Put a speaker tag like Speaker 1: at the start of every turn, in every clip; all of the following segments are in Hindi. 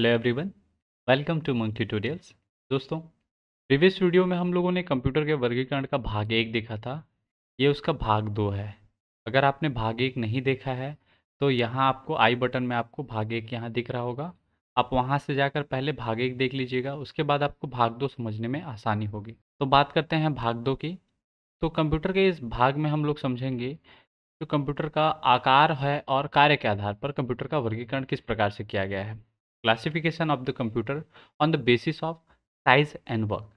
Speaker 1: हेलो एवरीवन वेलकम टू मंग ट्यूटोरियल्स दोस्तों प्रीवियस वीडियो में हम लोगों ने कंप्यूटर के वर्गीकरण का भाग एक देखा था ये उसका भाग दो है अगर आपने भाग एक नहीं देखा है तो यहाँ आपको आई बटन में आपको भाग एक यहाँ दिख रहा होगा आप वहाँ से जाकर पहले भाग एक देख लीजिएगा उसके बाद आपको भाग दो समझने में आसानी होगी तो बात करते हैं भाग दो की तो कंप्यूटर के इस भाग में हम लोग समझेंगे तो कंप्यूटर का आकार है और कार्य के आधार पर कंप्यूटर का वर्गीकरण किस प्रकार से किया गया है classification of the computer on the basis of size and work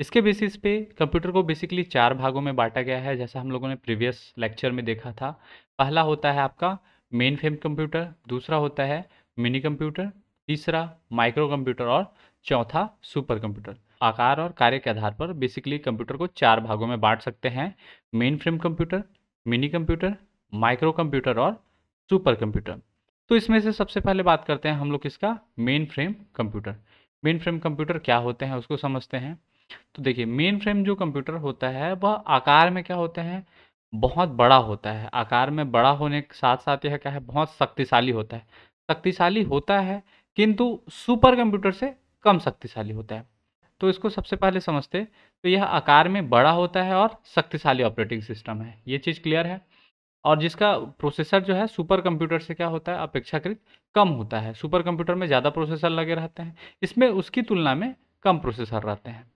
Speaker 1: इसके बेसिस पे कंप्यूटर को बेसिकली चार भागों में बांटा गया है जैसा हम लोगों ने प्रीवियस लेक्चर में देखा था पहला होता है आपका मेन फ्रेम कंप्यूटर दूसरा होता है मिनी कंप्यूटर तीसरा माइक्रो कंप्यूटर और चौथा सुपर कंप्यूटर आकार और कार्य के आधार पर बेसिकली कंप्यूटर को चार भागों में बांट सकते हैं main frame computer mini computer micro computer और सुपर कंप्यूटर तो इसमें से सबसे पहले बात करते हैं हम लोग इसका main frame computer main frame computer क्या होते हैं उसको समझते हैं तो देखिए मेन फ्रेम जो कंप्यूटर होता है वह आकार में क्या होते हैं बहुत बड़ा होता है आकार में बड़ा होने के साथ साथ यह क्या है बहुत शक्तिशाली होता है शक्तिशाली होता है किंतु सुपर कंप्यूटर से कम शक्तिशाली होता है तो इसको सबसे पहले समझते तो यह आकार में बड़ा होता है और शक्तिशाली ऑपरेटिंग सिस्टम है ये चीज़ क्लियर है और जिसका प्रोसेसर जो है सुपर कंप्यूटर से क्या होता है अपेक्षाकृत कम होता है सुपर कंप्यूटर में ज़्यादा प्रोसेसर लगे रहते हैं इसमें उसकी तुलना में कम प्रोसेसर रहते हैं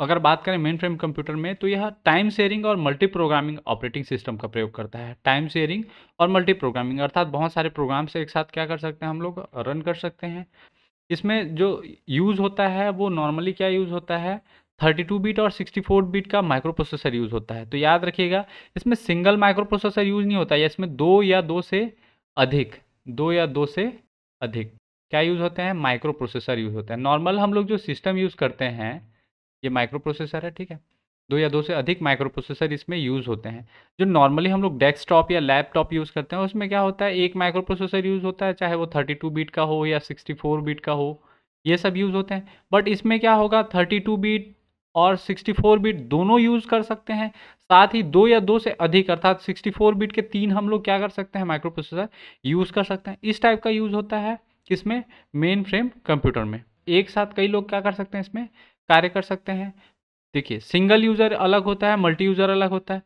Speaker 1: अगर बात करें मेन फ्रेम कंप्यूटर में तो यह टाइम शेयरिंग और मल्टी प्रोग्रामिंग ऑपरेटिंग सिस्टम का प्रयोग करता है टाइम शेयरिंग और मल्टी प्रोग्रामिंग अर्थात बहुत सारे प्रोग्राम से एक साथ क्या कर सकते हैं हम लोग रन कर सकते हैं इसमें जो यूज़ होता है वो नॉर्मली क्या यूज़ होता है 32 बिट और 64 बिट का माइक्रो प्रोसेसर यूज़ होता है तो याद रखिएगा इसमें सिंगल माइक्रो प्रोसेसर यूज़ नहीं होता है इसमें दो या दो से अधिक दो या दो से अधिक क्या यूज़ होते हैं माइक्रो प्रोसेसर यूज़ होते हैं नॉर्मल हम लोग जो सिस्टम यूज़ करते हैं ये माइक्रो प्रोसेसर है ठीक है दो या दो से अधिक माइक्रो प्रोसेसर इसमें यूज़ होते हैं जो नॉर्मली हम लोग डेस्कटॉप या लैपटॉप यूज़ करते हैं उसमें क्या होता है एक माइक्रो प्रोसेसर यूज़ होता है चाहे वो 32 बीट का हो या 64 बीट का हो ये सब यूज़ होते हैं बट इसमें क्या होगा 32 बीट और 64 बिट दोनों यूज़ कर सकते हैं साथ ही दो या दो से अधिक अर्थात 64 बिट के तीन हम लोग क्या कर सकते हैं माइक्रो प्रोसेसर यूज़ कर सकते हैं इस टाइप का यूज़ होता है किसमें मेन फ्रेम कंप्यूटर में एक साथ कई लोग क्या कर सकते हैं इसमें कार्य कर सकते हैं देखिए सिंगल यूज़र अलग होता है मल्टी यूज़र अलग होता है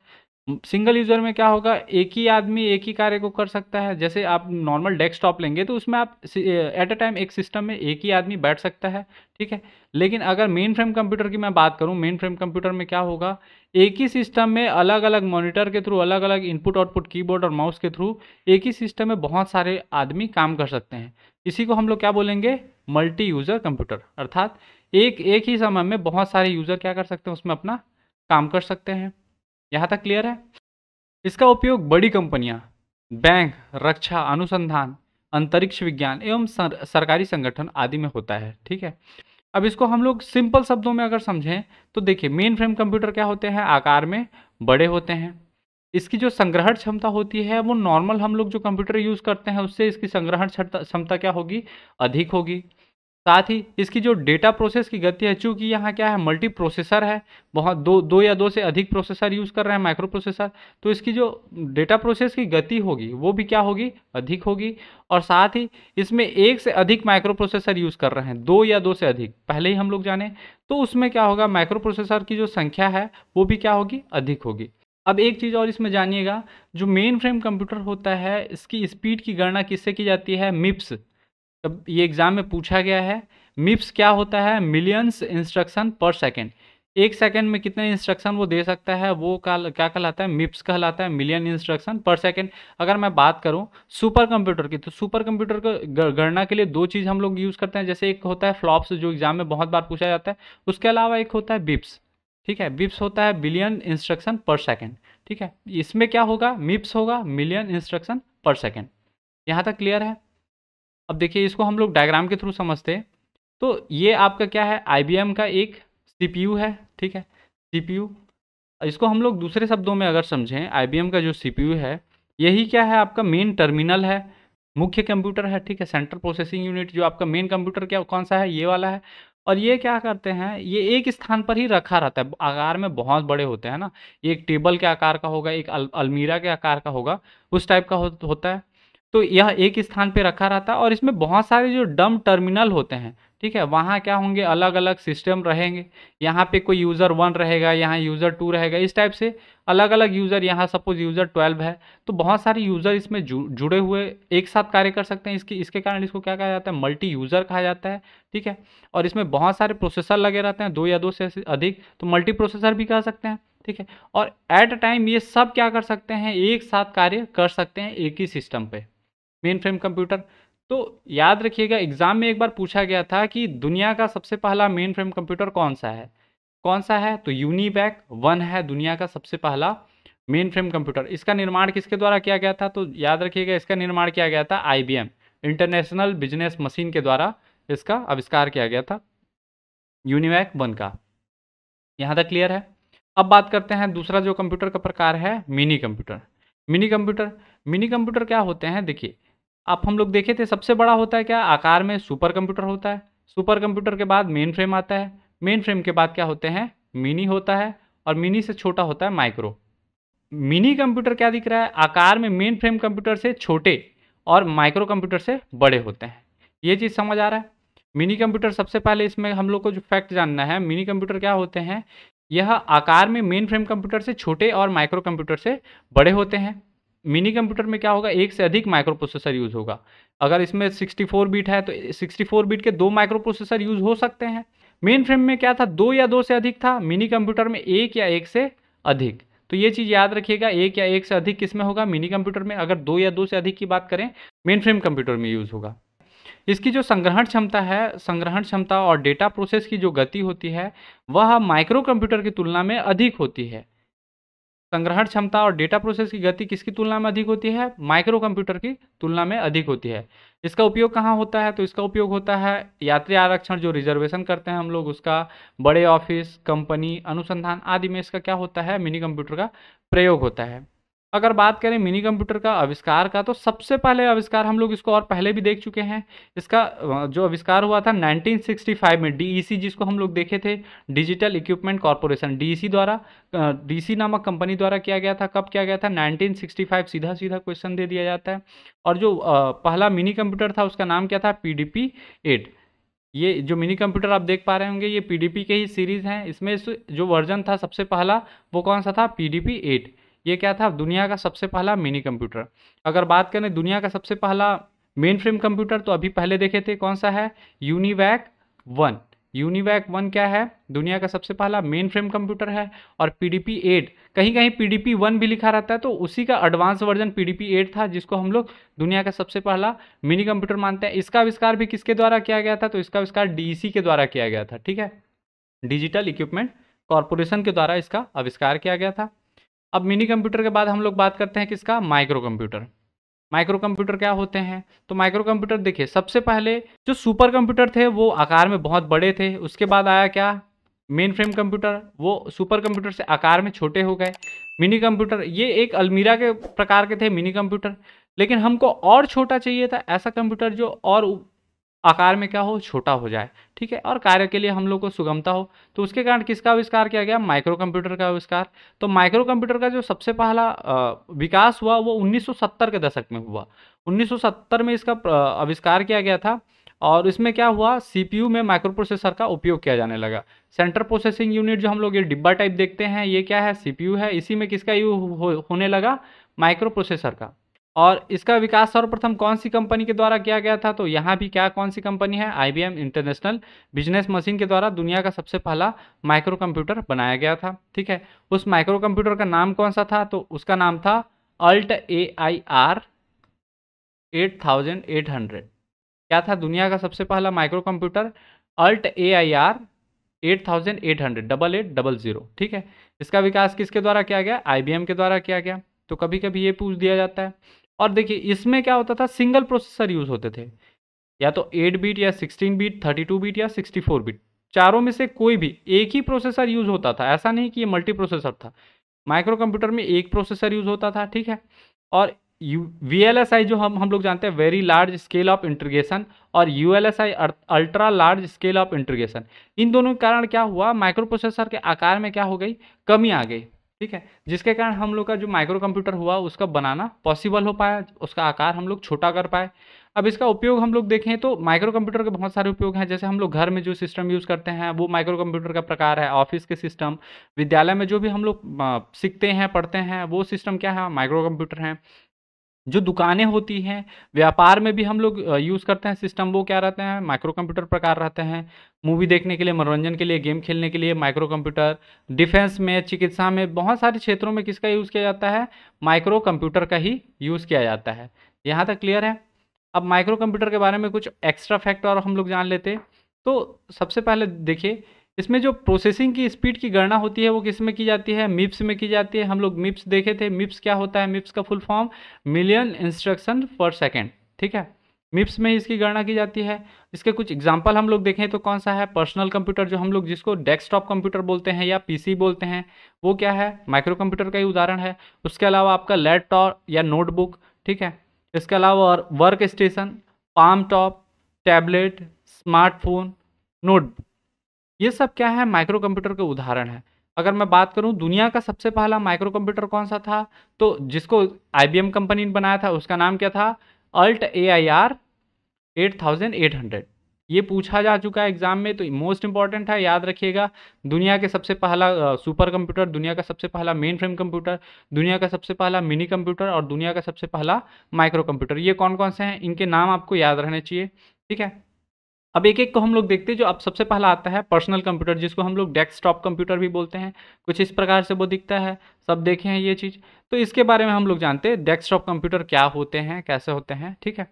Speaker 1: सिंगल यूज़र में क्या होगा एक ही आदमी एक ही कार्य को कर सकता है जैसे आप नॉर्मल डेस्कटॉप लेंगे तो उसमें आप एट अ टाइम एक सिस्टम में एक ही आदमी बैठ सकता है ठीक है लेकिन अगर मेन फ्रेम कंप्यूटर की मैं बात करूं मेन फ्रेम कंप्यूटर में क्या होगा एक ही सिस्टम में अलग अलग मॉनिटर के थ्रू अलग अलग इनपुट आउटपुट कीबोर्ड और माउस के थ्रू एक ही सिस्टम में बहुत सारे आदमी काम कर सकते हैं इसी को हम लोग क्या बोलेंगे मल्टी यूज़र कंप्यूटर अर्थात एक एक ही समय में बहुत सारे यूज़र क्या कर सकते हैं उसमें अपना काम कर सकते हैं यहाँ तक क्लियर है इसका उपयोग बड़ी कंपनियां बैंक रक्षा अनुसंधान अंतरिक्ष विज्ञान एवं सर, सरकारी संगठन आदि में होता है ठीक है अब इसको हम लोग सिंपल शब्दों में अगर समझें तो देखिए मेन फ्रेम कंप्यूटर क्या होते हैं आकार में बड़े होते हैं इसकी जो संग्रहण क्षमता होती है वो नॉर्मल हम लोग जो कंप्यूटर यूज़ करते हैं उससे इसकी संग्रहण क्षमता क्या होगी अधिक होगी साथ ही इसकी जो डेटा प्रोसेस की गति है चूँकि यहाँ क्या है मल्टी प्रोसेसर है बहुत दो दो या दो से अधिक प्रोसेसर यूज़ कर रहे हैं माइक्रो प्रोसेसर तो इसकी जो डेटा प्रोसेस की गति होगी वो भी क्या होगी अधिक होगी और साथ ही इसमें एक से अधिक माइक्रो प्रोसेसर यूज़ कर रहे हैं दो या दो से अधिक पहले ही हम लोग जाने तो उसमें क्या होगा माइक्रो प्रोसेसर की जो संख्या है वो भी क्या होगी अधिक होगी अब एक चीज़ और इसमें जानिएगा जो मेन फ्रेम कंप्यूटर होता है इसकी स्पीड की गणना किससे की जाती है मिप्स तब ये एग्ज़ाम में पूछा गया है मिप्स क्या होता है मिलियंस इंस्ट्रक्शन पर सेकेंड एक सेकेंड में कितने इंस्ट्रक्शन वो दे सकता है वो का क्या कहलाता है मिप्स कहलाता है मिलियन इंस्ट्रक्शन पर सेकेंड अगर मैं बात करूं सुपर कंप्यूटर की तो सुपर कंप्यूटर को गणना के लिए दो चीज़ हम लोग यूज़ करते हैं जैसे एक होता है फ्लॉप्स जो एग्जाम में बहुत बार पूछा जाता है उसके अलावा एक होता है बिप्स ठीक है बिप्स होता है बिलियन इंस्ट्रक्शन पर सेकेंड ठीक है इसमें क्या होगा मिप्स होगा मिलियन इंस्ट्रक्शन पर सेकेंड यहाँ तक क्लियर है अब देखिए इसको हम लोग डायग्राम के थ्रू समझते हैं तो ये आपका क्या है आई का एक सी है ठीक है सी इसको हम लोग दूसरे शब्दों में अगर समझें आई का जो सी है यही क्या है आपका मेन टर्मिनल है मुख्य कंप्यूटर है ठीक है सेंट्रल प्रोसेसिंग यूनिट जो आपका मेन कंप्यूटर क्या कौन सा है ये वाला है और ये क्या करते हैं ये एक स्थान पर ही रखा रहता है आकार में बहुत बड़े होते हैं ना ये एक टेबल के आकार का होगा एक अल, अलमीरा के आकार का होगा उस टाइप का हो, होता है तो यह एक स्थान पर रखा रहता है और इसमें बहुत सारे जो डम टर्मिनल होते हैं ठीक है वहाँ क्या होंगे अलग अलग सिस्टम रहेंगे यहाँ पे कोई यूज़र वन रहेगा यहाँ यूज़र टू रहेगा इस टाइप से अलग अलग यूज़र यहाँ सपोज यूज़र ट्वेल्व है तो बहुत सारे यूज़र इसमें जु, जुड़े हुए एक साथ कार्य कर सकते हैं इसकी इसके कारण इसको क्या कहा जाता है मल्टी यूज़र कहा जाता है ठीक है और इसमें बहुत सारे प्रोसेसर लगे रहते हैं दो या दो से अधिक तो मल्टी प्रोसेसर भी कह सकते हैं ठीक है और एट अ टाइम ये सब क्या कर सकते हैं एक साथ कार्य कर सकते हैं एक ही सिस्टम पर मेन फ्रेम कंप्यूटर तो याद रखिएगा एग्ज़ाम में एक बार पूछा गया था कि दुनिया का सबसे पहला मेन फ्रेम कंप्यूटर कौन सा है कौन सा है तो यूनिबैक वन है दुनिया का सबसे पहला मेन फ्रेम कंप्यूटर इसका निर्माण किसके द्वारा किया गया था तो याद रखिएगा इसका निर्माण किया गया था आई इंटरनेशनल बिजनेस मशीन के द्वारा इसका आविष्कार किया गया था यूनिवैक वन का यहाँ तक क्लियर है अब बात करते हैं दूसरा जो कंप्यूटर का प्रकार है mini computer mini computer mini computer क्या होते हैं देखिए आप हम लोग देखे थे सबसे बड़ा होता है क्या आकार में सुपर कंप्यूटर होता है सुपर कंप्यूटर के बाद मेन फ्रेम आता है मेन फ्रेम के बाद क्या होते हैं मिनी होता है और मिनी से छोटा होता है माइक्रो मिनी कंप्यूटर क्या दिख रहा है आकार में मेन फ्रेम कंप्यूटर से छोटे और माइक्रो कंप्यूटर से बड़े होते हैं ये चीज़ समझ आ रहा है मिनी कंप्यूटर सबसे पहले इसमें हम लोग को जो फैक्ट जानना है मिनी कंप्यूटर क्या होते हैं यह आकार में मेन फ्रेम कंप्यूटर से छोटे और माइक्रो कंप्यूटर से बड़े होते हैं मिनी कंप्यूटर में क्या होगा एक से अधिक माइक्रो प्रोसेसर यूज़ होगा अगर इसमें 64 बीट है तो 64 बीट के दो माइक्रो प्रोसेसर यूज़ हो सकते हैं मेन फ्रेम में क्या था दो या दो से अधिक था मिनी कंप्यूटर में एक या एक से अधिक तो ये चीज़ याद रखिएगा एक या एक से अधिक किस में होगा मिनी कंप्यूटर में अगर दो या दो से अधिक की बात करें मेन फ्रेम कंप्यूटर में यूज़ होगा इसकी जो संग्रहण क्षमता है संग्रहण क्षमता और डेटा प्रोसेस की जो गति होती है वह माइक्रो कंप्यूटर की तुलना में अधिक होती है संग्रहण क्षमता और डेटा प्रोसेस की गति किसकी तुलना में अधिक होती है माइक्रो कंप्यूटर की तुलना में अधिक होती है इसका उपयोग कहाँ होता है तो इसका उपयोग होता है यात्री आरक्षण जो रिजर्वेशन करते हैं हम लोग उसका बड़े ऑफिस कंपनी अनुसंधान आदि में इसका क्या होता है मिनी कंप्यूटर का प्रयोग होता है अगर बात करें मिनी कंप्यूटर का आविष्कार का तो सबसे पहले आविष्कार हम लोग इसको और पहले भी देख चुके हैं इसका जो आविष्कार हुआ था 1965 में डीईसी जिसको हम लोग देखे थे डिजिटल इक्विपमेंट कॉरपोरेशन डीईसी द्वारा डीसी नामक कंपनी द्वारा किया गया था कब किया गया था 1965 सीधा सीधा क्वेश्चन दे दिया जाता है और जो पहला मिनी कंप्यूटर था उसका नाम क्या था पी डी पी एट ये जो मिनी कंप्यूटर आप देख पा रहे होंगे ये पी के ही सीरीज़ हैं इसमें जो वर्जन था सबसे पहला वो कौन सा था पी डी पी एट ये क्या था दुनिया का सबसे पहला मिनी कंप्यूटर अगर बात करें दुनिया का सबसे पहला मेन फ्रेम कंप्यूटर तो अभी पहले देखे थे कौन सा है यूनिवैक वन यूनिवैक वन क्या है दुनिया का सबसे पहला मेन फ्रेम कंप्यूटर है और पी डी पी एट कहीं कहीं पी डी पी वन भी लिखा रहता है तो उसी का advance version P D P eight था जिसको हम लोग दुनिया का सबसे पहला मिनी कंप्यूटर मानते हैं इसका आविष्कार भी किसके द्वारा किया गया था तो इसका आविष्कार डी सी e के द्वारा किया गया था ठीक है डिजिटल इक्विपमेंट कॉरपोरेशन के द्वारा इसका आविष्कार किया गया था अब मिनी कंप्यूटर के बाद हम लोग बात करते हैं किसका माइक्रो कंप्यूटर माइक्रो कंप्यूटर क्या होते हैं तो माइक्रो कंप्यूटर देखिए सबसे पहले जो सुपर कंप्यूटर थे वो आकार में बहुत बड़े थे उसके बाद आया क्या मेन फ्रेम कंप्यूटर वो सुपर कंप्यूटर से आकार में छोटे हो गए मिनी कंप्यूटर ये एक अलमीरा के प्रकार के थे मिनी कंप्यूटर लेकिन हमको और छोटा चाहिए था ऐसा कंप्यूटर जो और आकार में क्या हो छोटा हो जाए ठीक है और कार्य के लिए हम लोग को सुगमता हो तो उसके कारण किसका आविष्कार किया गया माइक्रो कंप्यूटर का आविष्कार तो माइक्रो कंप्यूटर का जो सबसे पहला विकास हुआ वो 1970 के दशक में हुआ 1970 में इसका आविष्कार किया गया था और इसमें क्या हुआ सीपीयू में माइक्रो प्रोसेसर का उपयोग किया जाने लगा सेंट्रल प्रोसेसिंग यूनिट जो हम लोग ये डिब्बा टाइप देखते हैं ये क्या है सीपीयू है इसी में किसका यू हो, होने लगा माइक्रो प्रोसेसर का और इसका विकास सर्वप्रथम कौन सी कंपनी के द्वारा किया गया था तो यहाँ भी क्या कौन सी कंपनी है आईबीएम इंटरनेशनल बिजनेस मशीन के द्वारा दुनिया का सबसे पहला माइक्रो कंप्यूटर बनाया गया था ठीक है उस माइक्रो कंप्यूटर का नाम कौन सा था तो उसका नाम था alt A I R eight thousand eight hundred क्या था दुनिया का सबसे पहला micro computer alt A I R eight thousand eight hundred double eight double zero ठीक है इसका विकास किसके द्वारा किया गया आई के द्वारा किया गया तो कभी कभी ये पूछ दिया जाता है और देखिए इसमें क्या होता था सिंगल प्रोसेसर यूज़ होते थे या तो 8 बीट या 16 बीट 32 बीट या 64 बीट चारों में से कोई भी एक ही प्रोसेसर यूज़ होता था ऐसा नहीं कि ये मल्टी प्रोसेसर था माइक्रो कंप्यूटर में एक प्रोसेसर यूज़ होता था ठीक है और U V L S I जो हम हम लोग जानते हैं very large scale of integration और U L S I ultra large scale of integration इन दोनों के कारण क्या हुआ माइक्रो प्रोसेसर के आकार में क्या हो गई कमी आ गई ठीक है जिसके कारण हम लोग का जो माइक्रो कंप्यूटर हुआ उसका बनाना पॉसिबल हो पाया उसका आकार हम लोग छोटा कर पाए अब इसका उपयोग हम लोग देखें तो माइक्रो कंप्यूटर के बहुत सारे उपयोग हैं जैसे हम लोग घर में जो सिस्टम यूज़ करते हैं वो माइक्रो कंप्यूटर का प्रकार है ऑफिस के सिस्टम विद्यालय में जो भी हम लोग सीखते हैं पढ़ते हैं वो सिस्टम क्या है माइक्रो कंप्यूटर हैं जो दुकानें होती हैं व्यापार में भी हम लोग यूज़ करते हैं सिस्टम वो क्या रहते हैं माइक्रो कंप्यूटर प्रकार रहते हैं मूवी देखने के लिए मनोरंजन के लिए गेम खेलने के लिए माइक्रो कंप्यूटर डिफेंस में चिकित्सा में बहुत सारे क्षेत्रों में किसका यूज़ किया जाता है माइक्रो कंप्यूटर का ही यूज़ किया जाता है यहाँ तक क्लियर है अब माइक्रो कंप्यूटर के बारे में कुछ एक्स्ट्रा फैक्ट और हम लोग जान लेते तो सबसे पहले देखिए इसमें जो प्रोसेसिंग की स्पीड की गणना होती है वो किस में की जाती है मिप्स में की जाती है हम लोग मिप्स देखे थे मिप्स क्या होता है मिप्स का full form million instruction per second ठीक है मिप्स में इसकी गणना की जाती है इसके कुछ एग्जाम्पल हम लोग देखें तो कौन सा है पर्सनल कंप्यूटर जो हम लोग जिसको डेस्कटॉप कंप्यूटर बोलते हैं या पीसी बोलते हैं वो क्या है माइक्रो कंप्यूटर का ही उदाहरण है उसके अलावा आपका लैपटॉप या नोटबुक ठीक है इसके अलावा और work station palm top tablet smartphone notebook ये सब क्या है माइक्रो कंप्यूटर के उदाहरण है अगर मैं बात करूं दुनिया का सबसे पहला माइक्रो कंप्यूटर कौन सा था तो जिसको आई कंपनी ने बनाया था उसका नाम क्या था alt A I R eight thousand eight hundred ये पूछा जा चुका है एग्जाम में तो मोस्ट इंपॉर्टेंट है याद रखिएगा दुनिया के सबसे पहला सुपर कंप्यूटर दुनिया का सबसे पहला मेन फ्रेम कंप्यूटर दुनिया का सबसे पहला मिनी कंप्यूटर और दुनिया का सबसे पहला माइक्रो कंप्यूटर ये कौन कौन से हैं इनके नाम आपको याद रहने चाहिए ठीक है अब एक एक को हम लोग देखते हैं जो अब सबसे पहला आता है पर्सनल कंप्यूटर जिसको हम लोग डेस्कटॉप कंप्यूटर भी बोलते हैं कुछ इस प्रकार से वो दिखता है सब देखे हैं ये चीज़ तो इसके बारे में हम लोग जानते हैं डेस्कटॉप कंप्यूटर क्या होते हैं कैसे होते हैं ठीक है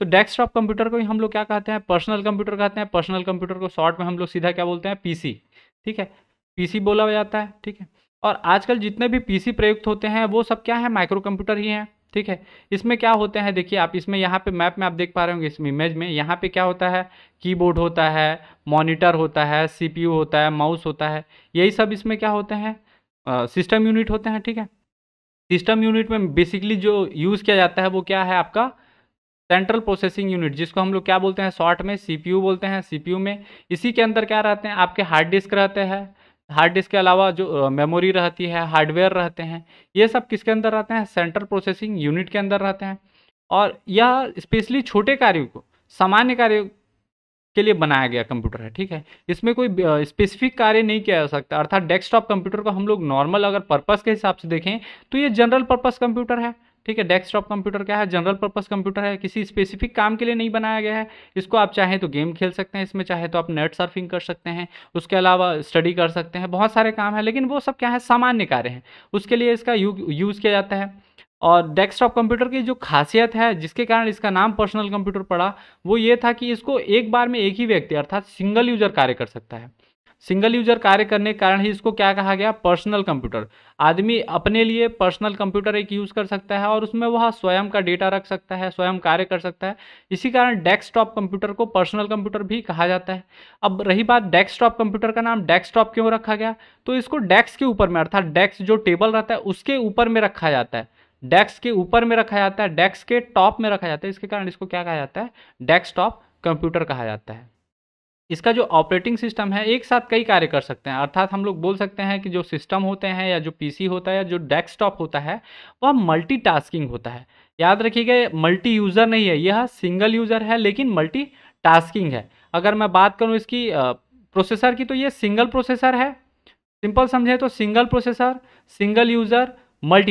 Speaker 1: तो डेस्कटॉप कंप्यूटर को ही हम लोग क्या कहते हैं पर्सनल कंप्यूटर कहते हैं पर्सनल कंप्यूटर को शॉर्ट में हम लोग सीधा क्या बोलते हैं सी ठीक है सी बोला जाता है ठीक है और आजकल जितने भी सी प्रयुक्त होते हैं वो सब क्या है माइक्रो कंप्यूटर ही हैं ठीक है इसमें क्या होते हैं देखिए आप इसमें यहाँ पे मैप में आप देख पा रहे होंगे इसमें इमेज में यहाँ पे क्या होता है कीबोर्ड होता है मॉनिटर होता है सीपीयू होता है माउस होता है यही सब इसमें क्या होते हैं सिस्टम यूनिट होते हैं ठीक है सिस्टम यूनिट में बेसिकली जो यूज़ किया जाता है वो क्या है आपका सेंट्रल प्रोसेसिंग यूनिट जिसको हम लोग क्या बोलते हैं शॉर्ट में सी बोलते हैं सी में इसी के अंदर क्या रहते हैं आपके हार्ड डिस्क रहते हैं हार्ड डिस्क के अलावा जो मेमोरी रहती है हार्डवेयर रहते हैं ये सब किसके अंदर रहते हैं सेंट्रल प्रोसेसिंग यूनिट के अंदर रहते हैं और यह स्पेशली छोटे कार्यों को सामान्य कार्यों के लिए बनाया गया कंप्यूटर है ठीक है इसमें कोई स्पेसिफिक कार्य नहीं किया जा सकता अर्थात डेस्कटॉप कंप्यूटर को हम लोग नॉर्मल अगर पर्पस के हिसाब से देखें तो ये जनरल पर्पस कंप्यूटर है ठीक है डेस्कटॉप कंप्यूटर क्या है जनरल पर्पस कंप्यूटर है किसी स्पेसिफिक काम के लिए नहीं बनाया गया है इसको आप चाहें तो गेम खेल सकते हैं इसमें चाहे तो आप नेट सर्फिंग कर सकते हैं उसके अलावा स्टडी कर सकते हैं बहुत सारे काम है लेकिन वो सब क्या है सामान्य कार्य हैं उसके लिए इसका यूज़ किया जाता है और डेस्कटॉप कंप्यूटर की जो खासियत है जिसके कारण इसका नाम पर्सनल कंप्यूटर पड़ा वो ये था कि इसको एक बार में एक ही व्यक्ति अर्थात सिंगल यूजर कार्य कर सकता है सिंगल यूजर कार्य करने के कारण ही इसको क्या कहा गया पर्सनल कंप्यूटर आदमी अपने लिए पर्सनल कंप्यूटर एक यूज़ कर सकता है और उसमें वह स्वयं का डेटा रख सकता है स्वयं कार्य कर सकता है इसी कारण डेस्कटॉप कंप्यूटर को पर्सनल कंप्यूटर भी कहा जाता है अब रही बात डेस्कटॉप कंप्यूटर का नाम डेस्कटॉप क्यों रखा गया तो इसको डेस्क के ऊपर में अर्थात डेस्क जो टेबल रहता है उसके ऊपर में रखा जाता है डेस्क के ऊपर में रखा जाता है डेस्क के टॉप में रखा जाता है इसके कारण इसको क्या कहा जाता है डेस्कटॉप कंप्यूटर कहा जाता है इसका जो ऑपरेटिंग सिस्टम है एक साथ कई कार्य कर सकते हैं अर्थात हम लोग बोल सकते हैं कि जो सिस्टम होते हैं या जो पीसी होता है या जो डेस्कटॉप होता है वह मल्टीटास्किंग होता है याद रखिएगा मल्टी यूज़र नहीं है यह सिंगल यूज़र है लेकिन मल्टी टास्किंग है अगर मैं बात करूँ इसकी प्रोसेसर की तो ये सिंगल प्रोसेसर है सिंपल समझें तो single processor single user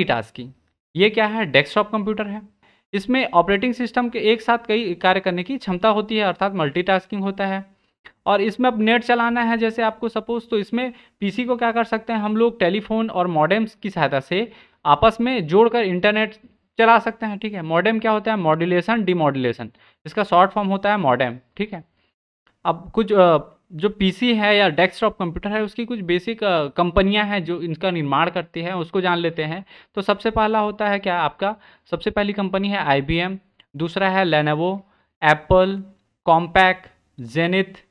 Speaker 1: tasking ये क्या है डेस्कटॉप कंप्यूटर है इसमें ऑपरेटिंग सिस्टम के एक साथ कई कार्य करने की क्षमता होती है अर्थात मल्टीटास्किंग होता है और इसमें अब नेट चलाना है जैसे आपको सपोज तो इसमें पीसी को क्या कर सकते हैं हम लोग टेलीफोन और मॉडेम्स की सहायता से आपस में जोड़कर इंटरनेट चला सकते हैं ठीक है मॉडेम क्या होता है मॉड्यूलेशन डिमॉड्यूलेशन इसका शॉर्ट फॉर्म होता है मॉडेम ठीक है अब कुछ जो पीसी है या डेस्कटॉप कंप्यूटर है उसकी कुछ बेसिक कंपनियां हैं जो इनका निर्माण करती हैं उसको जान लेते हैं तो सबसे पहला होता है क्या आपका सबसे पहली कंपनी है आईबीएम दूसरा है Lenovo Apple Compaq Zenith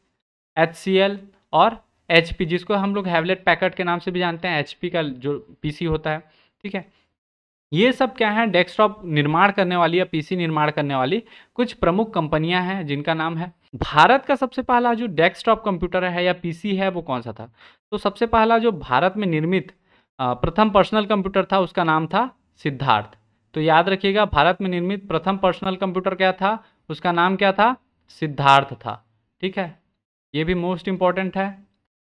Speaker 1: H और एच जिसको हम लोग हैवलेट पैकेट के नाम से भी जानते हैं एच का जो पी होता है ठीक है ये सब क्या है डेस्कटॉप निर्माण करने वाली या पीसी निर्माण करने वाली कुछ प्रमुख कंपनियां हैं जिनका नाम है भारत का सबसे पहला जो डेस्कटॉप कंप्यूटर है या पीसी है वो कौन सा था तो सबसे पहला जो भारत में निर्मित प्रथम पर्सनल कंप्यूटर था उसका नाम था सिद्धार्थ तो याद रखिएगा भारत में निर्मित प्रथम पर्सनल कंप्यूटर क्या था उसका नाम क्या था सिद्धार्थ था ठीक है ये भी मोस्ट इम्पॉर्टेंट है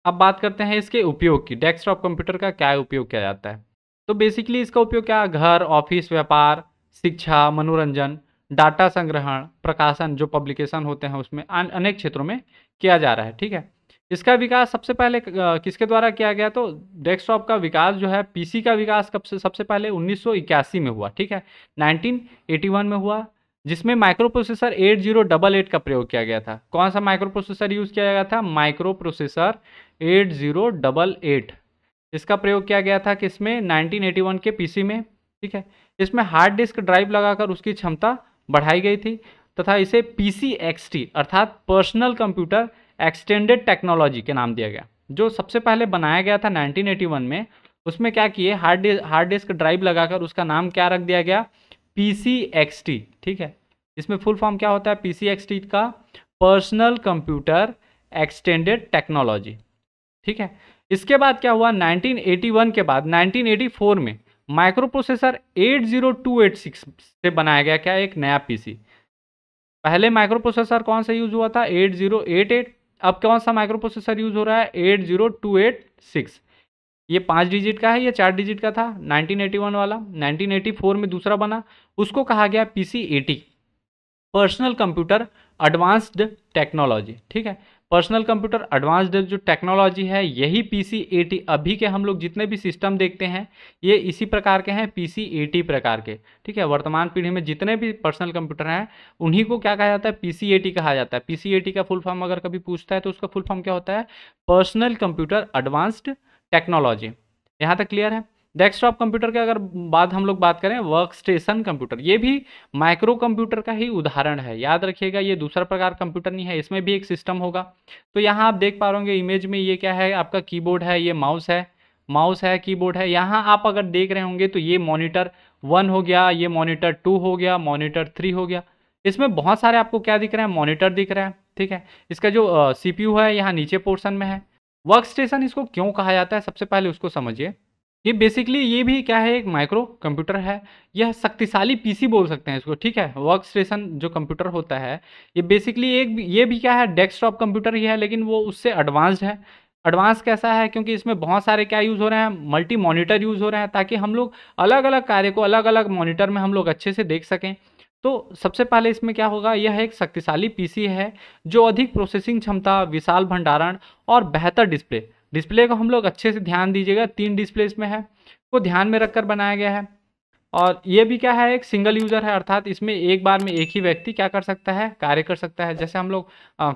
Speaker 1: अब बात करते हैं इसके उपयोग की डेस्कटॉप कंप्यूटर का क्या उपयोग किया जाता है तो बेसिकली इसका उपयोग क्या घर ऑफिस व्यापार शिक्षा मनोरंजन डाटा संग्रहण प्रकाशन जो पब्लिकेशन होते हैं उसमें अनेक क्षेत्रों में किया जा रहा है ठीक है इसका विकास सबसे पहले किसके द्वारा किया गया तो डेस्कटॉप का विकास जो है पीसी का विकास कब से सबसे पहले 1981 में हुआ ठीक है 1981 में हुआ जिसमें माइक्रोप्रोसेसर एट का प्रयोग किया गया था कौन सा माइक्रोप्रोसेसर यूज़ किया गया था माइक्रोप्रोसेसर एट इसका प्रयोग किया गया था किसमें वन के पीसी में ठीक है इसमें हार्ड डिस्क ड्राइव लगाकर उसकी क्षमता बढ़ाई गई थी तथा इसे पी सी अर्थात पर्सनल कंप्यूटर एक्सटेंडेड टेक्नोलॉजी के नाम दिया गया जो सबसे पहले बनाया गया था 1981 में उसमें क्या किए हार्ड हार्ड डिस्क ड्राइव लगाकर उसका नाम क्या रख दिया गया पी ठीक है इसमें फुल फॉर्म क्या होता है पी एक्स टी का पर्सनल कंप्यूटर एक्सटेंडेड टेक्नोलॉजी ठीक है इसके बाद क्या हुआ 1981 के बाद 1984 में माइक्रो प्रोसेसर 80286 से बनाया गया क्या एक नया पीसी पहले माइक्रो प्रोसेसर कौन सा यूज हुआ था 8088 अब कौन सा माइक्रो प्रोसेसर यूज हो रहा है 80286 ये पाँच डिजिट का है या चार डिजिट का था 1981 वाला 1984 में दूसरा बना उसको कहा गया P C personal computer advanced technology ठीक है पर्सनल कंप्यूटर एडवांस्ड जो टेक्नोलॉजी है यही पी सी एटी अभी के हम लोग जितने भी सिस्टम देखते हैं ये इसी प्रकार के हैं पी सी एटी प्रकार के ठीक है वर्तमान पीढ़ी में जितने भी पर्सनल कंप्यूटर हैं उन्हीं को क्या कहा जाता है पी सी एटी कहा जाता है पी सी एटी का फुल फॉर्म अगर कभी पूछता है तो उसका फुल फॉर्म क्या होता है पर्सनल कंप्यूटर एडवांस्ड टेक्नोलॉजी यहाँ तक क्लियर है डेस्कटॉप कंप्यूटर के अगर बाद हम लोग बात करें वर्क स्टेशन कंप्यूटर ये भी माइक्रो कंप्यूटर का ही उदाहरण है याद रखिएगा ये दूसरा प्रकार कंप्यूटर नहीं है इसमें भी एक सिस्टम होगा तो यहाँ आप देख पा रहे होंगे इमेज में ये क्या है आपका कीबोर्ड है ये माउस है माउस है कीबोर्ड है यहाँ आप अगर देख रहे होंगे तो ये मॉनिटर वन हो गया ये मॉनिटर टू हो गया मॉनिटर थ्री हो गया इसमें बहुत सारे आपको क्या दिख रहे हैं मॉनिटर दिख रहा है ठीक है इसका जो सी uh, है यहाँ नीचे पोर्सन में है वर्क स्टेशन इसको क्यों कहा जाता है सबसे पहले उसको समझिए ये बेसिकली ये भी क्या है एक माइक्रो कंप्यूटर है यह शक्तिशाली पीसी बोल सकते हैं इसको ठीक है वर्क स्टेशन जो कंप्यूटर होता है ये बेसिकली एक ये भी क्या है डेस्कटॉप कंप्यूटर ही है लेकिन वो उससे एडवांस्ड है एडवांस कैसा है क्योंकि इसमें बहुत सारे क्या यूज़ हो रहे हैं मल्टी मॉनिटर यूज़ हो रहे हैं ताकि हम लोग अलग अलग कार्य को अलग अलग मॉनिटर में हम लोग अच्छे से देख सकें तो सबसे पहले इसमें क्या होगा यह एक शक्तिशाली पीसी है जो अधिक प्रोसेसिंग क्षमता विशाल भंडारण और बेहतर डिस्प्ले डिस्प्ले को हम लोग अच्छे से ध्यान दीजिएगा तीन डिस्प्ले इसमें है को ध्यान में रखकर बनाया गया है और ये भी क्या है एक सिंगल यूज़र है अर्थात इसमें एक बार में एक ही व्यक्ति क्या कर सकता है कार्य कर सकता है जैसे हम लोग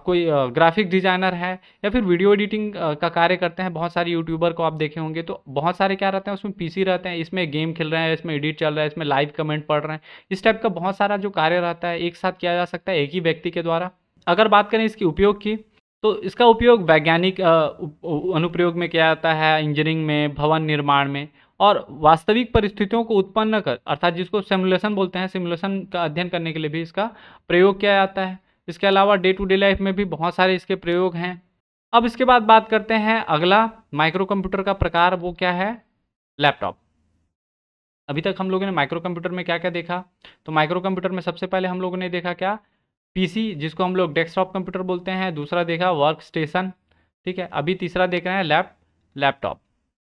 Speaker 1: कोई ग्राफिक डिज़ाइनर है या फिर वीडियो एडिटिंग का कार्य करते हैं बहुत सारे यूट्यूबर को आप देखे होंगे तो बहुत सारे क्या रहते हैं उसमें पीसी रहते हैं इसमें गेम खेल रहे हैं इसमें एडिट चल रहा है इसमें लाइव कमेंट पढ़ रहे हैं इस टाइप का बहुत सारा जो कार्य रहता है एक साथ किया जा सकता है एक ही व्यक्ति के द्वारा अगर बात करें इसकी उपयोग की तो इसका उपयोग वैज्ञानिक अनुप्रयोग में किया जाता है इंजीनियरिंग में भवन निर्माण में और वास्तविक परिस्थितियों को उत्पन्न कर अर्थात जिसको सिमुलेशन बोलते हैं सिमुलेशन का अध्ययन करने के लिए भी इसका प्रयोग किया जाता है इसके अलावा डे टू डे लाइफ में भी बहुत सारे इसके प्रयोग हैं अब इसके बाद बात करते हैं अगला माइक्रो कंप्यूटर का प्रकार वो क्या है लैपटॉप अभी तक हम लोगों ने माइक्रो कंप्यूटर में क्या क्या देखा तो माइक्रो कंप्यूटर में सबसे पहले हम लोगों ने देखा क्या पीसी जिसको हम लोग डेस्कटॉप कंप्यूटर बोलते हैं दूसरा देखा वर्क स्टेशन ठीक है अभी तीसरा देख रहे हैं लैप लैपटॉप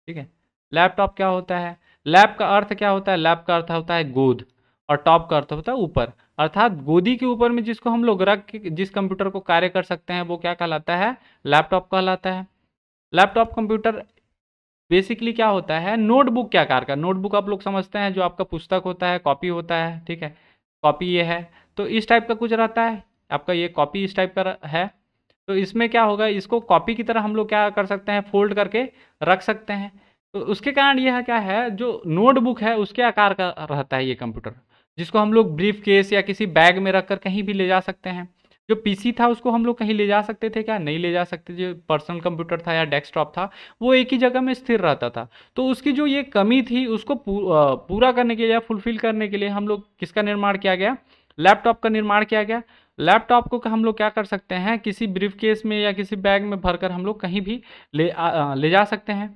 Speaker 1: ठीक है लैपटॉप क्या होता है लैप का अर्थ क्या होता है लैप का अर्थ होता है गोद और टॉप का अर्थ होता है ऊपर अर्थात गोदी के ऊपर में जिसको हम लोग रख के जिस कंप्यूटर को कार्य कर सकते हैं वो क्या कहलाता है लैपटॉप कहलाता है लैपटॉप कंप्यूटर बेसिकली क्या होता है नोटबुक क्या कार का नोटबुक आप लोग समझते हैं जो आपका पुस्तक होता है कॉपी होता है ठीक है कॉपी ये है तो इस टाइप का कुछ रहता है आपका ये कॉपी इस टाइप का है तो इसमें क्या होगा इसको कॉपी की तरह हम लोग क्या कर सकते हैं फोल्ड करके रख सकते हैं तो उसके कारण यह क्या है जो नोटबुक है उसके आकार का रहता है ये कंप्यूटर जिसको हम लोग ब्रीफ केस या किसी बैग में रख कर कहीं भी ले जा सकते हैं जो पीसी था उसको हम लोग कहीं ले जा सकते थे क्या नहीं ले जा सकते जो पर्सनल कंप्यूटर था या डेस्कटॉप था वो एक ही जगह में स्थिर रहता था तो उसकी जो ये कमी थी उसको पूरा करने के लिए या फुलफिल करने के लिए हम लोग किसका निर्माण किया गया लैपटॉप का निर्माण किया गया लैपटॉप को हम लोग क्या कर सकते हैं किसी ब्रीफ केस में या किसी बैग में भरकर हम लोग कहीं भी ले आ, ले जा सकते हैं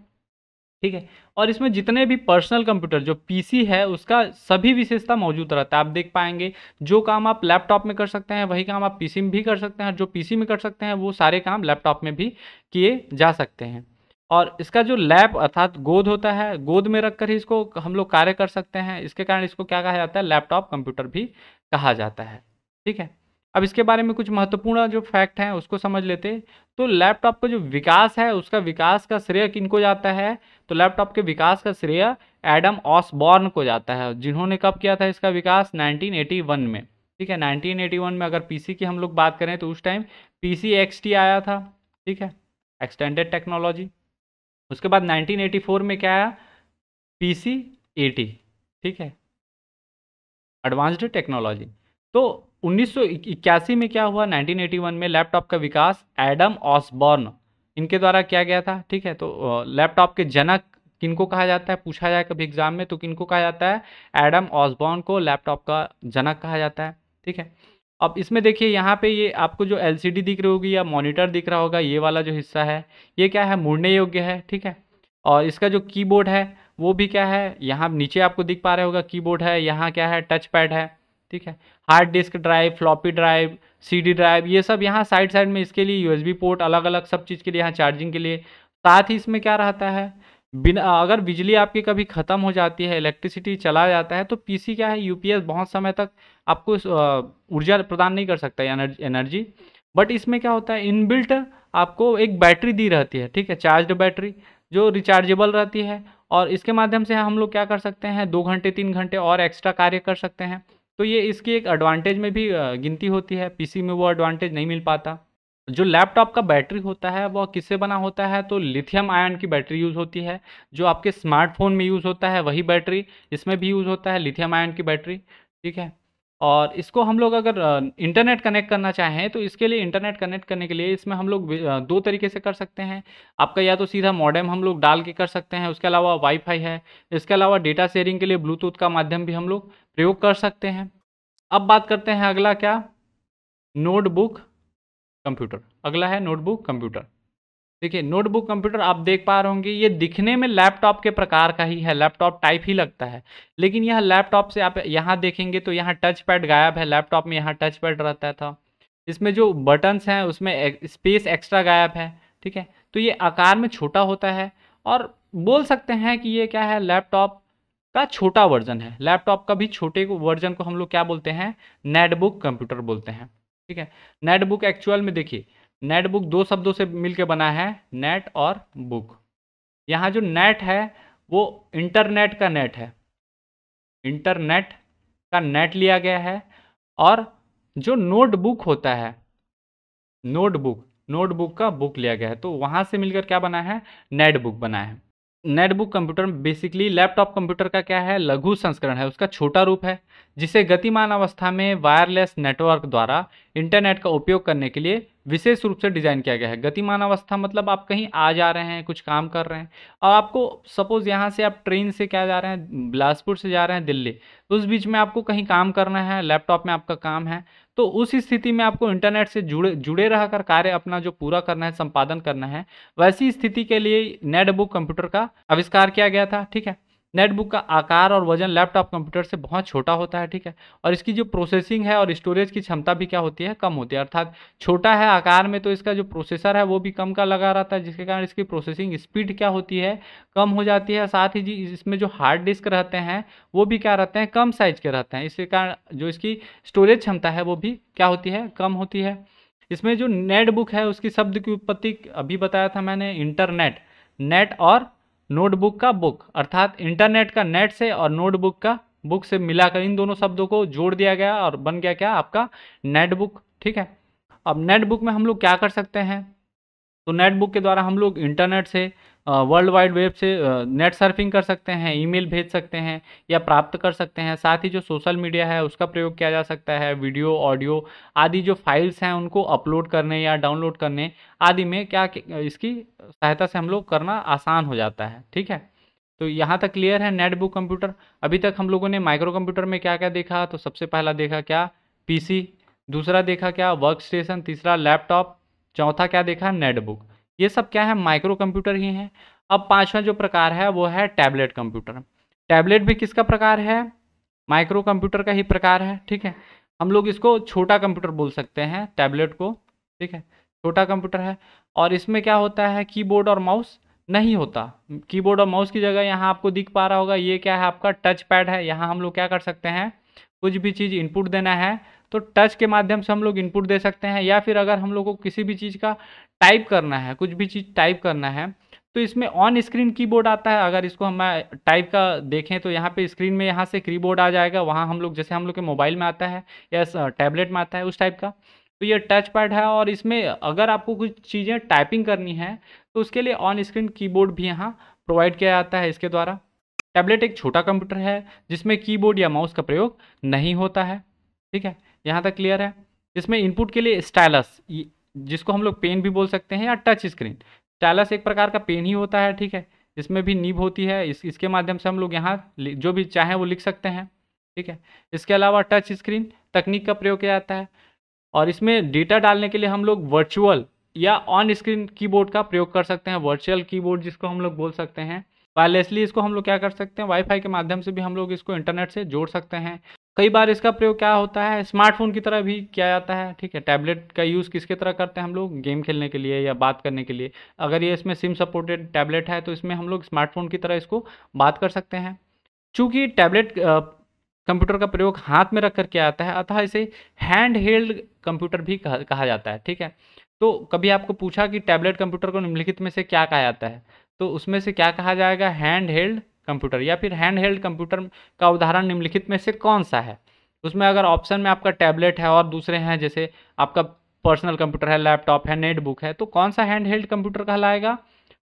Speaker 1: ठीक है और इसमें जितने भी पर्सनल कंप्यूटर जो पीसी है उसका सभी विशेषता मौजूद रहता है आप देख पाएंगे जो काम आप लैपटॉप में कर सकते हैं वही काम आप पीसी में भी कर सकते हैं जो पीसी में कर सकते हैं वो सारे काम लैपटॉप में भी किए जा सकते हैं और इसका जो लैप अर्थात गोद होता है गोद में रख ही इसको हम लोग कार्य कर सकते हैं इसके कारण इसको क्या कहा जाता है लैपटॉप कंप्यूटर भी कहा जाता है ठीक है अब इसके बारे में कुछ महत्वपूर्ण जो फैक्ट हैं उसको समझ लेते तो लैपटॉप का जो विकास है उसका विकास का श्रेय किनको जाता है तो लैपटॉप के विकास का श्रेय एडम ऑसबॉर्न को जाता है जिन्होंने कब किया था इसका विकास 1981 में ठीक है 1981 में अगर पीसी की हम लोग बात करें तो उस टाइम पीसी एक्सटी आया था ठीक है एक्सटेंडेड टेक्नोलॉजी उसके बाद 1984 में क्या आया पी एटी ठीक है एडवांस्ड टेक्नोलॉजी तो 1981 में क्या हुआ 1981 में लैपटॉप का विकास एडम ऑसबॉर्न इनके द्वारा किया गया था ठीक है तो लैपटॉप के जनक किनको कहा जाता है पूछा जाए कभी एग्जाम में तो किनको कहा जाता है एडम ऑसबॉर्न को लैपटॉप का जनक कहा जाता है ठीक है अब इसमें देखिए यहाँ पे ये आपको जो एल दिख रही होगी या मॉनिटर दिख रहा होगा ये वाला जो हिस्सा है ये क्या है मुड़ने योग्य है ठीक है और इसका जो कीबोर्ड है वो भी क्या है यहाँ नीचे आपको दिख पा रहा होगा कीबोर्ड है यहाँ क्या है टच पैड है ठीक है hard disk drive floppy drive CD drive ये सब यहाँ साइड साइड में इसके लिए यूएसबी पोर्ट अलग अलग सब चीज़ के लिए यहाँ चार्जिंग के लिए साथ ही इसमें क्या रहता है बिना अगर बिजली आपकी कभी ख़त्म हो जाती है इलेक्ट्रिसिटी चला जाता है तो पीसी क्या है यूपीएस बहुत समय तक आपको ऊर्जा प्रदान नहीं कर सकता एनर्जी बट इसमें क्या होता है इनबिल्ट आपको एक बैटरी दी रहती है ठीक है चार्ज बैटरी जो रिचार्जेबल रहती है और इसके माध्यम से हम लोग क्या कर सकते हैं दो घंटे तीन घंटे और एक्स्ट्रा कार्य कर सकते हैं तो ये इसकी एक एडवांटेज में भी गिनती होती है पीसी में वो एडवांटेज नहीं मिल पाता जो लैपटॉप का बैटरी होता है वह किससे बना होता है तो लिथियम आयन की बैटरी यूज़ होती है जो आपके स्मार्टफोन में यूज़ होता है वही बैटरी इसमें भी यूज़ होता है लिथियम आयन की बैटरी ठीक है और इसको हम लोग अगर इंटरनेट कनेक्ट करना चाहें तो इसके लिए इंटरनेट कनेक्ट करने के लिए इसमें हम लोग दो तरीके से कर सकते हैं आपका या तो सीधा मॉडेम हम लोग डाल के कर सकते हैं उसके अलावा वाईफाई है इसके अलावा डेटा शेयरिंग के लिए ब्लूटूथ का माध्यम भी हम लोग प्रयोग कर सकते हैं अब बात करते हैं अगला क्या नोटबुक कंप्यूटर अगला है नोटबुक कंप्यूटर देखिए नोटबुक कंप्यूटर आप देख पा रहे होंगे ये दिखने में लैपटॉप के प्रकार का ही है लैपटॉप टाइप ही लगता है लेकिन यह लैपटॉप से आप यहाँ देखेंगे तो यहाँ टच पैड गायब है लैपटॉप में यहाँ टच पैड रहता था इसमें जो बटन्स हैं उसमें एक, स्पेस एक्स्ट्रा गायब है ठीक है तो ये आकार में छोटा होता है और बोल सकते हैं कि ये क्या है लैपटॉप का छोटा वर्जन है लैपटॉप का भी छोटे वर्जन को हम लोग क्या बोलते हैं नेटबुक कंप्यूटर बोलते हैं ठीक है नेटबुक एक्चुअल में देखिए नेट बुक दो शब्दों से मिलकर बना है नेट और बुक यहाँ जो नेट है वो इंटरनेट का नेट है इंटरनेट का नेट लिया गया है और जो नोटबुक होता है नोटबुक नोटबुक का बुक लिया गया है तो वहाँ से मिलकर क्या बना है नेट बुक बना है netbook computer basically laptop computer का क्या है लघु संस्करण है उसका छोटा रूप है जिसे गतिमान अवस्था में वायरलेस नेटवर्क द्वारा इंटरनेट का उपयोग करने के लिए विशेष रूप से डिज़ाइन किया गया है गतिमान अवस्था मतलब आप कहीं आ जा रहे हैं कुछ काम कर रहे हैं और आपको सपोज़ यहाँ से आप ट्रेन से क्या जा रहे हैं बिलासपुर से जा रहे हैं दिल्ली तो उस बीच में आपको कहीं काम करना है लैपटॉप में आपका काम है तो उस स्थिति में आपको इंटरनेट से जुड़े जुड़े रहकर कार्य अपना जो पूरा करना है संपादन करना है वैसी स्थिति के लिए नेटबुक कंप्यूटर का आविष्कार किया गया था ठीक है नेटबुक का आकार और वजन लैपटॉप कंप्यूटर से बहुत छोटा होता है ठीक है और इसकी जो प्रोसेसिंग है और स्टोरेज की क्षमता भी क्या होती है कम होती है अर्थात छोटा है आकार में तो इसका जो प्रोसेसर है वो भी कम का लगा रहता है जिसके कारण इसकी प्रोसेसिंग स्पीड क्या होती है कम हो जाती है साथ ही जी इसमें जो हार्ड डिस्क रहते हैं वो भी क्या रहते हैं कम साइज के रहते हैं इसके कारण जो इसकी स्टोरेज क्षमता है वो भी क्या होती है कम होती है इसमें जो नेटबुक है उसकी शब्द की उत्पत्ति अभी बताया था मैंने इंटरनेट नेट और नोटबुक का बुक अर्थात इंटरनेट का नेट से और नोटबुक का बुक से मिलाकर इन दोनों शब्दों को जोड़ दिया गया और बन गया क्या आपका नेटबुक ठीक है अब नेटबुक में हम लोग क्या कर सकते हैं तो नेटबुक के द्वारा हम लोग इंटरनेट से वर्ल्ड वाइड वेब से नेट सर्फिंग कर सकते हैं ईमेल भेज सकते हैं या प्राप्त कर सकते हैं साथ ही जो सोशल मीडिया है उसका प्रयोग किया जा सकता है वीडियो ऑडियो आदि जो फाइल्स हैं उनको अपलोड करने या डाउनलोड करने आदि में क्या इसकी सहायता से हम लोग करना आसान हो जाता है ठीक है तो यहाँ तक क्लियर है नेटबुक कंप्यूटर अभी तक हम लोगों ने माइक्रो कंप्यूटर में क्या क्या देखा तो सबसे पहला देखा क्या पीसी दूसरा देखा क्या वर्क स्टेशन तीसरा लैपटॉप चौथा क्या देखा नेटबुक ये सब क्या है माइक्रो कंप्यूटर ही हैं अब पांचवा जो प्रकार है वो है टैबलेट कंप्यूटर टैबलेट भी किसका प्रकार है माइक्रो कंप्यूटर का ही प्रकार है ठीक है हम लोग इसको छोटा कंप्यूटर बोल सकते हैं टैबलेट को ठीक है छोटा कंप्यूटर है और इसमें क्या होता है कीबोर्ड और माउस नहीं होता कीबोर्ड और माउस की जगह यहाँ आपको दिख पा रहा होगा ये क्या है आपका टच पैड है यहाँ हम लोग क्या कर सकते हैं कुछ भी चीज़ इनपुट देना है तो टच के माध्यम से हम लोग इनपुट दे सकते हैं या फिर अगर हम लोग को किसी भी चीज़ का टाइप करना है कुछ भी चीज़ टाइप करना है तो इसमें ऑन स्क्रीन कीबोर्ड आता है अगर इसको हम टाइप का देखें तो यहाँ पे स्क्रीन में यहाँ से कीबोर्ड आ जाएगा वहाँ हम लोग जैसे हम लोग के मोबाइल में आता है या टैबलेट में आता है उस टाइप का तो ये टच पैड है और इसमें अगर आपको कुछ चीज़ें टाइपिंग करनी है तो उसके लिए ऑन स्क्रीन कीबोर्ड भी यहाँ प्रोवाइड किया जाता है इसके द्वारा टैबलेट एक छोटा कंप्यूटर है जिसमें कीबोर्ड या माउस का प्रयोग नहीं होता है ठीक है यहाँ तक क्लियर है जिसमें इनपुट के लिए स्टाइलस जिसको हम लोग पेन भी बोल सकते हैं या टच स्क्रीन स्टाइलस एक प्रकार का पेन ही होता है ठीक है इसमें भी नीब होती है इस इसके माध्यम से हम लोग यहाँ जो भी चाहें वो लिख सकते हैं ठीक है इसके अलावा टच स्क्रीन तकनीक का प्रयोग किया जाता है और इसमें डेटा डालने के लिए हम लोग वर्चुअल या ऑन स्क्रीन कीबोर्ड का प्रयोग कर सकते हैं वर्चुअल कीबोर्ड जिसको हम लोग बोल सकते हैं वायरलेसली इसको हम लोग क्या कर सकते हैं वाईफाई के माध्यम से भी हम लोग इसको इंटरनेट से जोड़ सकते हैं कई बार इसका प्रयोग क्या होता है स्मार्टफोन की तरह भी किया जाता है ठीक है टैबलेट का यूज़ किसके तरह करते हैं हम लोग गेम खेलने के लिए या बात करने के लिए अगर ये इसमें सिम सपोर्टेड टैबलेट है तो इसमें हम लोग स्मार्टफोन की तरह इसको बात कर सकते हैं चूँकि टैबलेट कंप्यूटर का प्रयोग हाथ में रख कर किया जाता है अतः इसे हैंड हेल्ड कंप्यूटर भी कहा, कहा जाता है ठीक है तो कभी आपको पूछा कि टैबलेट कंप्यूटर को निम्नलिखित में से क्या कहा जाता है तो उसमें से क्या कहा जाएगा हैंड हेल्ड कंप्यूटर या फिर हैंड हेल्ड कंप्यूटर का उदाहरण निम्नलिखित में से कौन सा है उसमें अगर ऑप्शन में आपका टैबलेट है और दूसरे हैं जैसे आपका पर्सनल कंप्यूटर है लैपटॉप है नेटबुक है तो कौन सा हैंड हेल्ड कंप्यूटर कहलाएगा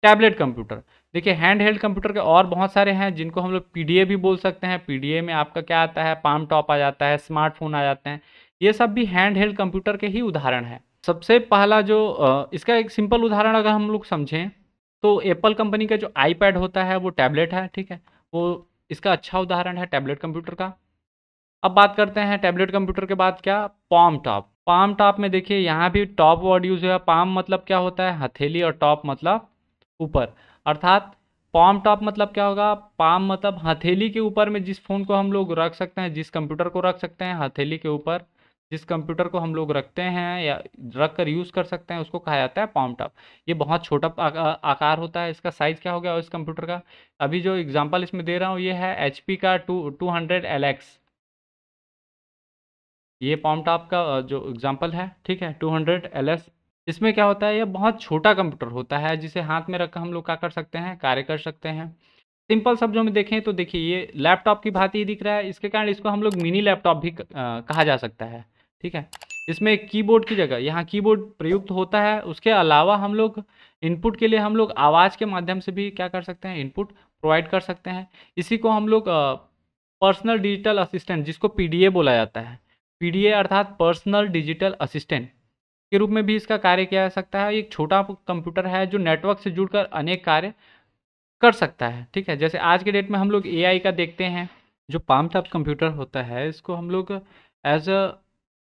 Speaker 1: टैबलेट कंप्यूटर देखिए हैंड हेल्ड कंप्यूटर के और बहुत सारे हैं जिनको हम लोग पी भी बोल सकते हैं पी में आपका क्या आता है पाम टॉप आ जाता है स्मार्टफोन आ जाते हैं ये सब भी हैंड हेल्ड कंप्यूटर के ही उदाहरण है सबसे पहला जो इसका एक सिंपल उदाहरण अगर हम लोग समझें तो एप्पल कंपनी का जो आईपैड होता है वो टैबलेट है ठीक है वो इसका अच्छा उदाहरण है टैबलेट कंप्यूटर का अब बात करते हैं टैबलेट कंप्यूटर के बाद क्या पाम टॉप पाम टॉप में देखिए यहाँ भी टॉप वर्ड यूज हुआ पाम मतलब क्या होता है हथेली और टॉप मतलब ऊपर अर्थात पाम टॉप मतलब क्या होगा पाम मतलब हथेली के ऊपर में जिस फ़ोन को हम लोग रख सकते हैं जिस कंप्यूटर को रख सकते हैं हथेली के ऊपर जिस कंप्यूटर को हम लोग रखते हैं या रख कर यूज़ कर सकते हैं उसको कहा जाता है पॉम टॉप ये बहुत छोटा आकार होता है इसका साइज़ क्या हो गया इस कंप्यूटर का अभी जो एग्जांपल इसमें दे रहा हूँ ये है एच का two two hundred L X ये पॉम टॉप का जो एग्जाम्पल है ठीक है टू हंड्रेड एल एस इसमें क्या होता है ये बहुत छोटा कंप्यूटर होता है जिसे हाथ में रखकर हम लोग क्या कर सकते हैं कार्य कर सकते हैं सिंपल शब्दों में देखें तो देखिए ये लैपटॉप की भांति ही दिख रहा है इसके कारण इसको हम लोग मिनी लैपटॉप भी कहा जा सकता है ठीक है इसमें कीबोर्ड की जगह यहाँ कीबोर्ड प्रयुक्त होता है उसके अलावा हम लोग इनपुट के लिए हम लोग आवाज़ के माध्यम से भी क्या कर सकते हैं इनपुट प्रोवाइड कर सकते हैं इसी को हम लोग पर्सनल डिजिटल असिस्टेंट जिसको पी बोला जाता है पी अर्थात पर्सनल डिजिटल असिस्टेंट के रूप में भी इसका कार्य किया जा सकता है एक छोटा कंप्यूटर है जो नेटवर्क से जुड़कर अनेक कार्य कर सकता है ठीक है जैसे आज के डेट में हम लोग एआई का देखते हैं जो पाम टैप कंप्यूटर होता है इसको हम लोग एज अ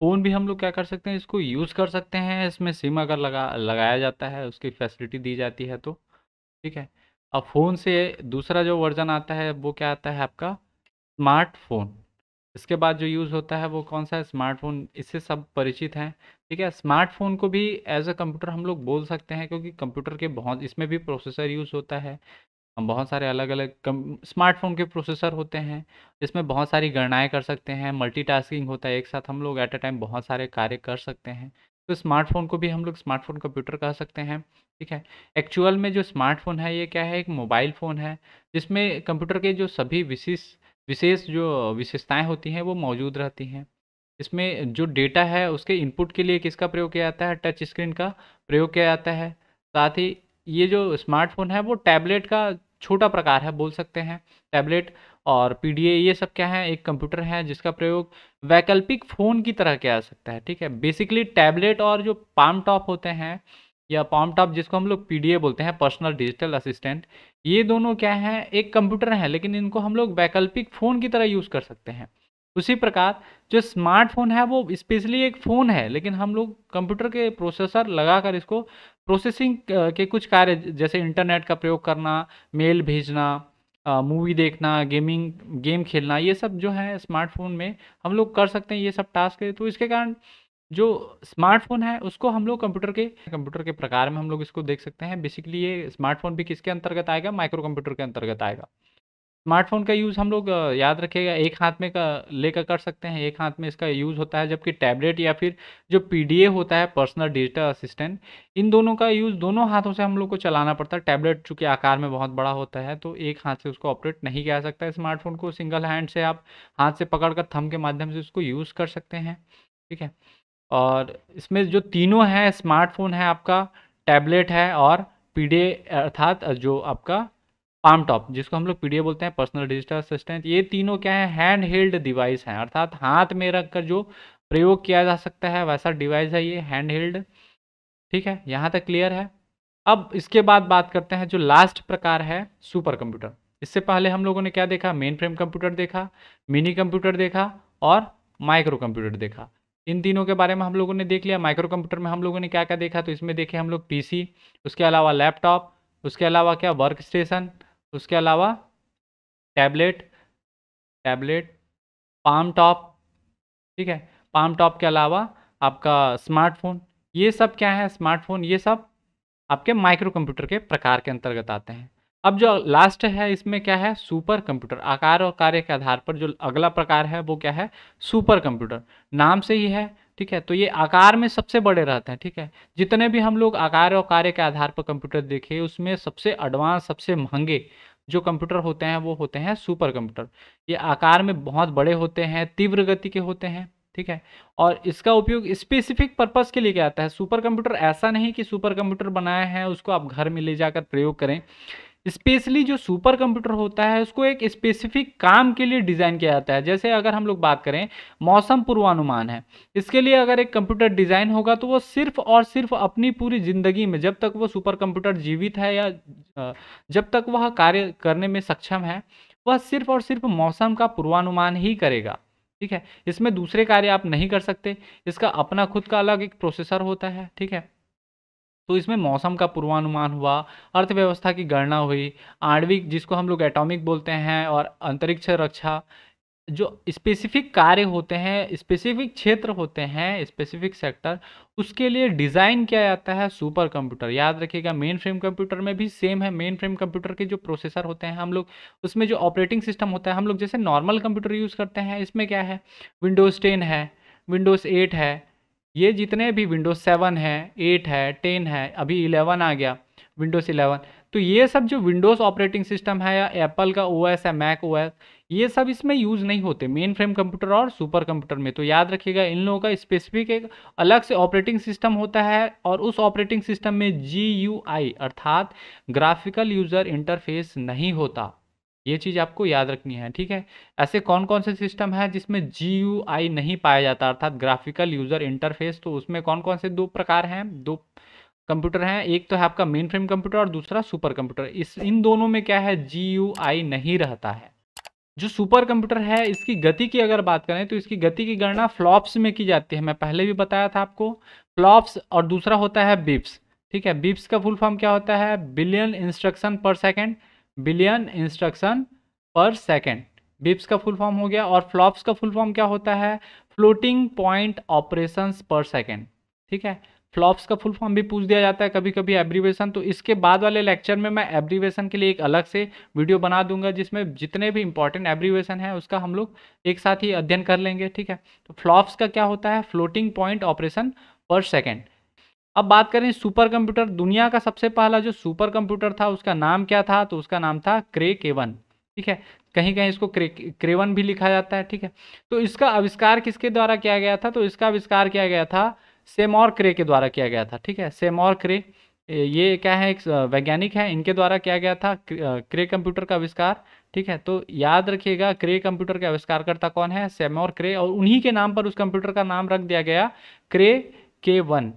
Speaker 1: फ़ोन भी हम लोग क्या कर सकते हैं इसको यूज़ कर सकते हैं इसमें सिम अगर लगा लगाया जाता है उसकी फैसिलिटी दी जाती है तो ठीक है अब फ़ोन से दूसरा जो वर्ज़न आता है वो क्या आता है आपका स्मार्टफोन इसके बाद जो यूज़ होता है वो कौन सा है स्मार्टफोन इससे सब परिचित हैं ठीक है स्मार्टफोन को भी एज अ कंप्यूटर हम लोग बोल सकते हैं क्योंकि कंप्यूटर के बहुत इसमें भी प्रोसेसर यूज़ होता है हम बहुत सारे अलग अलग कम स्मार्टफोन के प्रोसेसर होते हैं जिसमें बहुत सारी गणनाएं कर सकते हैं मल्टीटास्किंग होता है एक साथ हम लोग एट अ टाइम बहुत सारे कार्य कर सकते हैं तो स्मार्टफोन को भी हम लोग स्मार्टफोन कंप्यूटर कह सकते हैं ठीक है एक्चुअल में जो स्मार्टफोन है ये क्या है एक मोबाइल फ़ोन है जिसमें कंप्यूटर के जो सभी विशेष विशेष जो विशेषताएँ होती हैं वो मौजूद रहती हैं इसमें जो डेटा है उसके इनपुट के लिए किसका प्रयोग किया जाता है टच स्क्रीन का प्रयोग किया जाता है साथ ही ये जो स्मार्टफोन है वो टैबलेट का छोटा प्रकार है बोल सकते हैं टैबलेट और पी ये सब क्या है एक कंप्यूटर है जिसका प्रयोग वैकल्पिक फ़ोन की तरह किया जा सकता है ठीक है बेसिकली टैबलेट और जो पाम टॉप होते हैं या पाम टॉप जिसको हम लोग पी बोलते हैं पर्सनल डिजिटल असिस्टेंट ये दोनों क्या हैं एक कंप्यूटर है लेकिन इनको हम लोग वैकल्पिक फ़ोन की तरह यूज़ कर सकते हैं उसी प्रकार जो स्मार्टफोन है वो स्पेशली एक फ़ोन है लेकिन हम लोग कंप्यूटर के प्रोसेसर लगाकर इसको प्रोसेसिंग के कुछ कार्य जैसे इंटरनेट का प्रयोग करना मेल भेजना मूवी देखना गेमिंग गेम खेलना ये सब जो है स्मार्टफोन में हम लोग कर सकते हैं ये सब टास्क तो इसके कारण जो स्मार्टफोन है उसको हम लोग कंप्यूटर के कंप्यूटर के प्रकार में हम लोग इसको देख सकते हैं बेसिकली ये स्मार्टफोन भी किसके अंतर्गत आएगा माइक्रो कंप्यूटर के अंतर्गत आएगा स्मार्टफोन का यूज़ हम लोग याद रखेगा एक हाथ में का लेकर कर सकते हैं एक हाथ में इसका यूज़ होता है जबकि टैबलेट या फिर जो पीडीए होता है पर्सनल डिजिटल असिस्टेंट इन दोनों का यूज़ दोनों हाथों से हम लोग को चलाना पड़ता है टैबलेट चूँकि आकार में बहुत बड़ा होता है तो एक हाथ से उसको ऑपरेट नहीं किया जा सकता स्मार्टफोन को सिंगल हैंड से आप हाथ से पकड़ थम के माध्यम से उसको यूज़ कर सकते हैं ठीक है और इसमें जो तीनों हैं स्मार्टफोन है आपका टैबलेट है और पी अर्थात जो आपका पाम टॉप जिसको हम लोग पीडीए बोलते हैं पर्सनल डिजिटल असिस्टेंट ये तीनों क्या है हैंड हेल्ड डिवाइस हैं अर्थात हाथ में रखकर जो प्रयोग किया जा सकता है वैसा डिवाइस है ये हैंड हेल्ड ठीक है यहाँ तक क्लियर है अब इसके बाद बात करते हैं जो लास्ट प्रकार है सुपर कंप्यूटर इससे पहले हम लोगों ने क्या देखा मेन फ्रेम कंप्यूटर देखा मिनी कंप्यूटर देखा और माइक्रो कंप्यूटर देखा इन तीनों के बारे में हम लोगों ने देख लिया माइक्रो कंप्यूटर में हम लोगों ने क्या क्या देखा तो इसमें देखे हम लोग पीसी उसके अलावा लैपटॉप उसके अलावा क्या वर्क स्टेशन उसके अलावा टैबलेट टैबलेट पाम टॉप ठीक है पाम टॉप के अलावा आपका स्मार्टफोन ये सब क्या है स्मार्टफोन ये सब आपके माइक्रो कंप्यूटर के प्रकार के अंतर्गत आते हैं अब जो लास्ट है इसमें क्या है सुपर कंप्यूटर आकार और कार्य के आधार पर जो अगला प्रकार है वो क्या है सुपर कंप्यूटर नाम से ही है ठीक है तो ये आकार में सबसे बड़े रहते हैं ठीक है जितने भी हम लोग आकार और कार्य के आधार पर कंप्यूटर देखे उसमें सबसे एडवांस सबसे महंगे जो कंप्यूटर होते हैं वो होते हैं सुपर कंप्यूटर ये आकार में बहुत बड़े होते हैं तीव्र गति के होते हैं ठीक है और इसका उपयोग स्पेसिफिक पर्पज़ के लिए किया जाता है सुपर कंप्यूटर ऐसा नहीं कि सुपर कंप्यूटर बनाया है उसको आप घर में ले जाकर प्रयोग करें स्पेशली जो सुपर कंप्यूटर होता है उसको एक स्पेसिफिक काम के लिए डिज़ाइन किया जाता है जैसे अगर हम लोग बात करें मौसम पूर्वानुमान है इसके लिए अगर एक कंप्यूटर डिज़ाइन होगा तो वो सिर्फ और सिर्फ अपनी पूरी ज़िंदगी में जब तक वो सुपर कंप्यूटर जीवित है या जब तक वह कार्य करने में सक्षम है वह सिर्फ और सिर्फ मौसम का पूर्वानुमान ही करेगा ठीक है इसमें दूसरे कार्य आप नहीं कर सकते इसका अपना खुद का अलग एक प्रोसेसर होता है ठीक है तो इसमें मौसम का पूर्वानुमान हुआ अर्थव्यवस्था की गणना हुई आणविक जिसको हम लोग एटॉमिक बोलते हैं और अंतरिक्ष रक्षा जो स्पेसिफिक कार्य होते हैं स्पेसिफिक क्षेत्र होते हैं स्पेसिफिक सेक्टर उसके लिए डिज़ाइन किया जाता है सुपर कंप्यूटर याद रखिएगा मेन फ्रेम कंप्यूटर में भी सेम है मेन फ्रेम कंप्यूटर के जो प्रोसेसर होते हैं हम लोग उसमें जो ऑपरेटिंग सिस्टम होता है हम लोग जैसे नॉर्मल कंप्यूटर यूज़ करते हैं इसमें क्या है विंडोज़ टेन है विंडोज़ एट है ये जितने भी विंडोज़ सेवन है एट है टेन है अभी इलेवन आ गया विंडोज़ इलेवन तो ये सब जो विंडोज़ ऑपरेटिंग सिस्टम है या एप्पल का ओ है मैक ओ ये सब इसमें यूज़ नहीं होते मेन फ्रेम कंप्यूटर और सुपर कंप्यूटर में तो याद रखिएगा इन लोगों का स्पेसिफिक एक अलग से ऑपरेटिंग सिस्टम होता है और उस ऑपरेटिंग सिस्टम में जी अर्थात ग्राफिकल यूज़र इंटरफेस नहीं होता ये चीज़ आपको याद रखनी है ठीक है ऐसे कौन कौन से सिस्टम है जिसमें जी नहीं पाया जाता अर्थात ग्राफिकल यूज़र इंटरफेस तो उसमें कौन कौन से दो प्रकार हैं दो कंप्यूटर हैं एक तो है आपका मेन फ्रेम कंप्यूटर और दूसरा सुपर कंप्यूटर इस इन दोनों में क्या है जी नहीं रहता है जो सुपर कंप्यूटर है इसकी गति की अगर बात करें तो इसकी गति की गणना फ्लॉप्स में की जाती है मैं पहले भी बताया था आपको फ्लॉप्स और दूसरा होता है बिप्स ठीक है बिप्स का फुल फॉर्म क्या होता है billion instruction per second billion instruction per second BIPS का फुल फॉर्म हो गया और फ्लॉप्स का फुल फॉर्म क्या होता है floating point operation per second ठीक है फ्लॉप्स का फुल फॉर्म भी पूछ दिया जाता है कभी कभी एब्रीवेशन तो इसके बाद वाले लेक्चर में मैं एब्रीवेशन के लिए एक अलग से वीडियो बना दूंगा जिसमें जितने भी इंपॉर्टेंट एब्रीवेशन है उसका हम लोग एक साथ ही अध्ययन कर लेंगे ठीक है तो फ्लॉप्स का क्या होता है floating point operation per second अब बात करें सुपर कंप्यूटर दुनिया का सबसे पहला जो सुपर कंप्यूटर था उसका नाम क्या था तो उसका नाम था क्रे केवन ठीक है कहीं कहीं इसको क्रे क्रेवन भी लिखा जाता है ठीक है तो इसका आविष्कार किसके द्वारा किया गया था तो इसका आविष्कार किया गया था सेमोर क्रे के द्वारा किया गया था ठीक है सेमोर क्रे ये क्या है एक वैज्ञानिक है इनके द्वारा किया गया था क्रे कंप्यूटर का आविष्कार ठीक है तो याद रखिएगा क्रे कंप्यूटर के आविष्कारकर्ता कौन है सेमोर क्रे और उन्हीं के नाम पर उस कंप्यूटर का नाम रख दिया गया क्रे के वन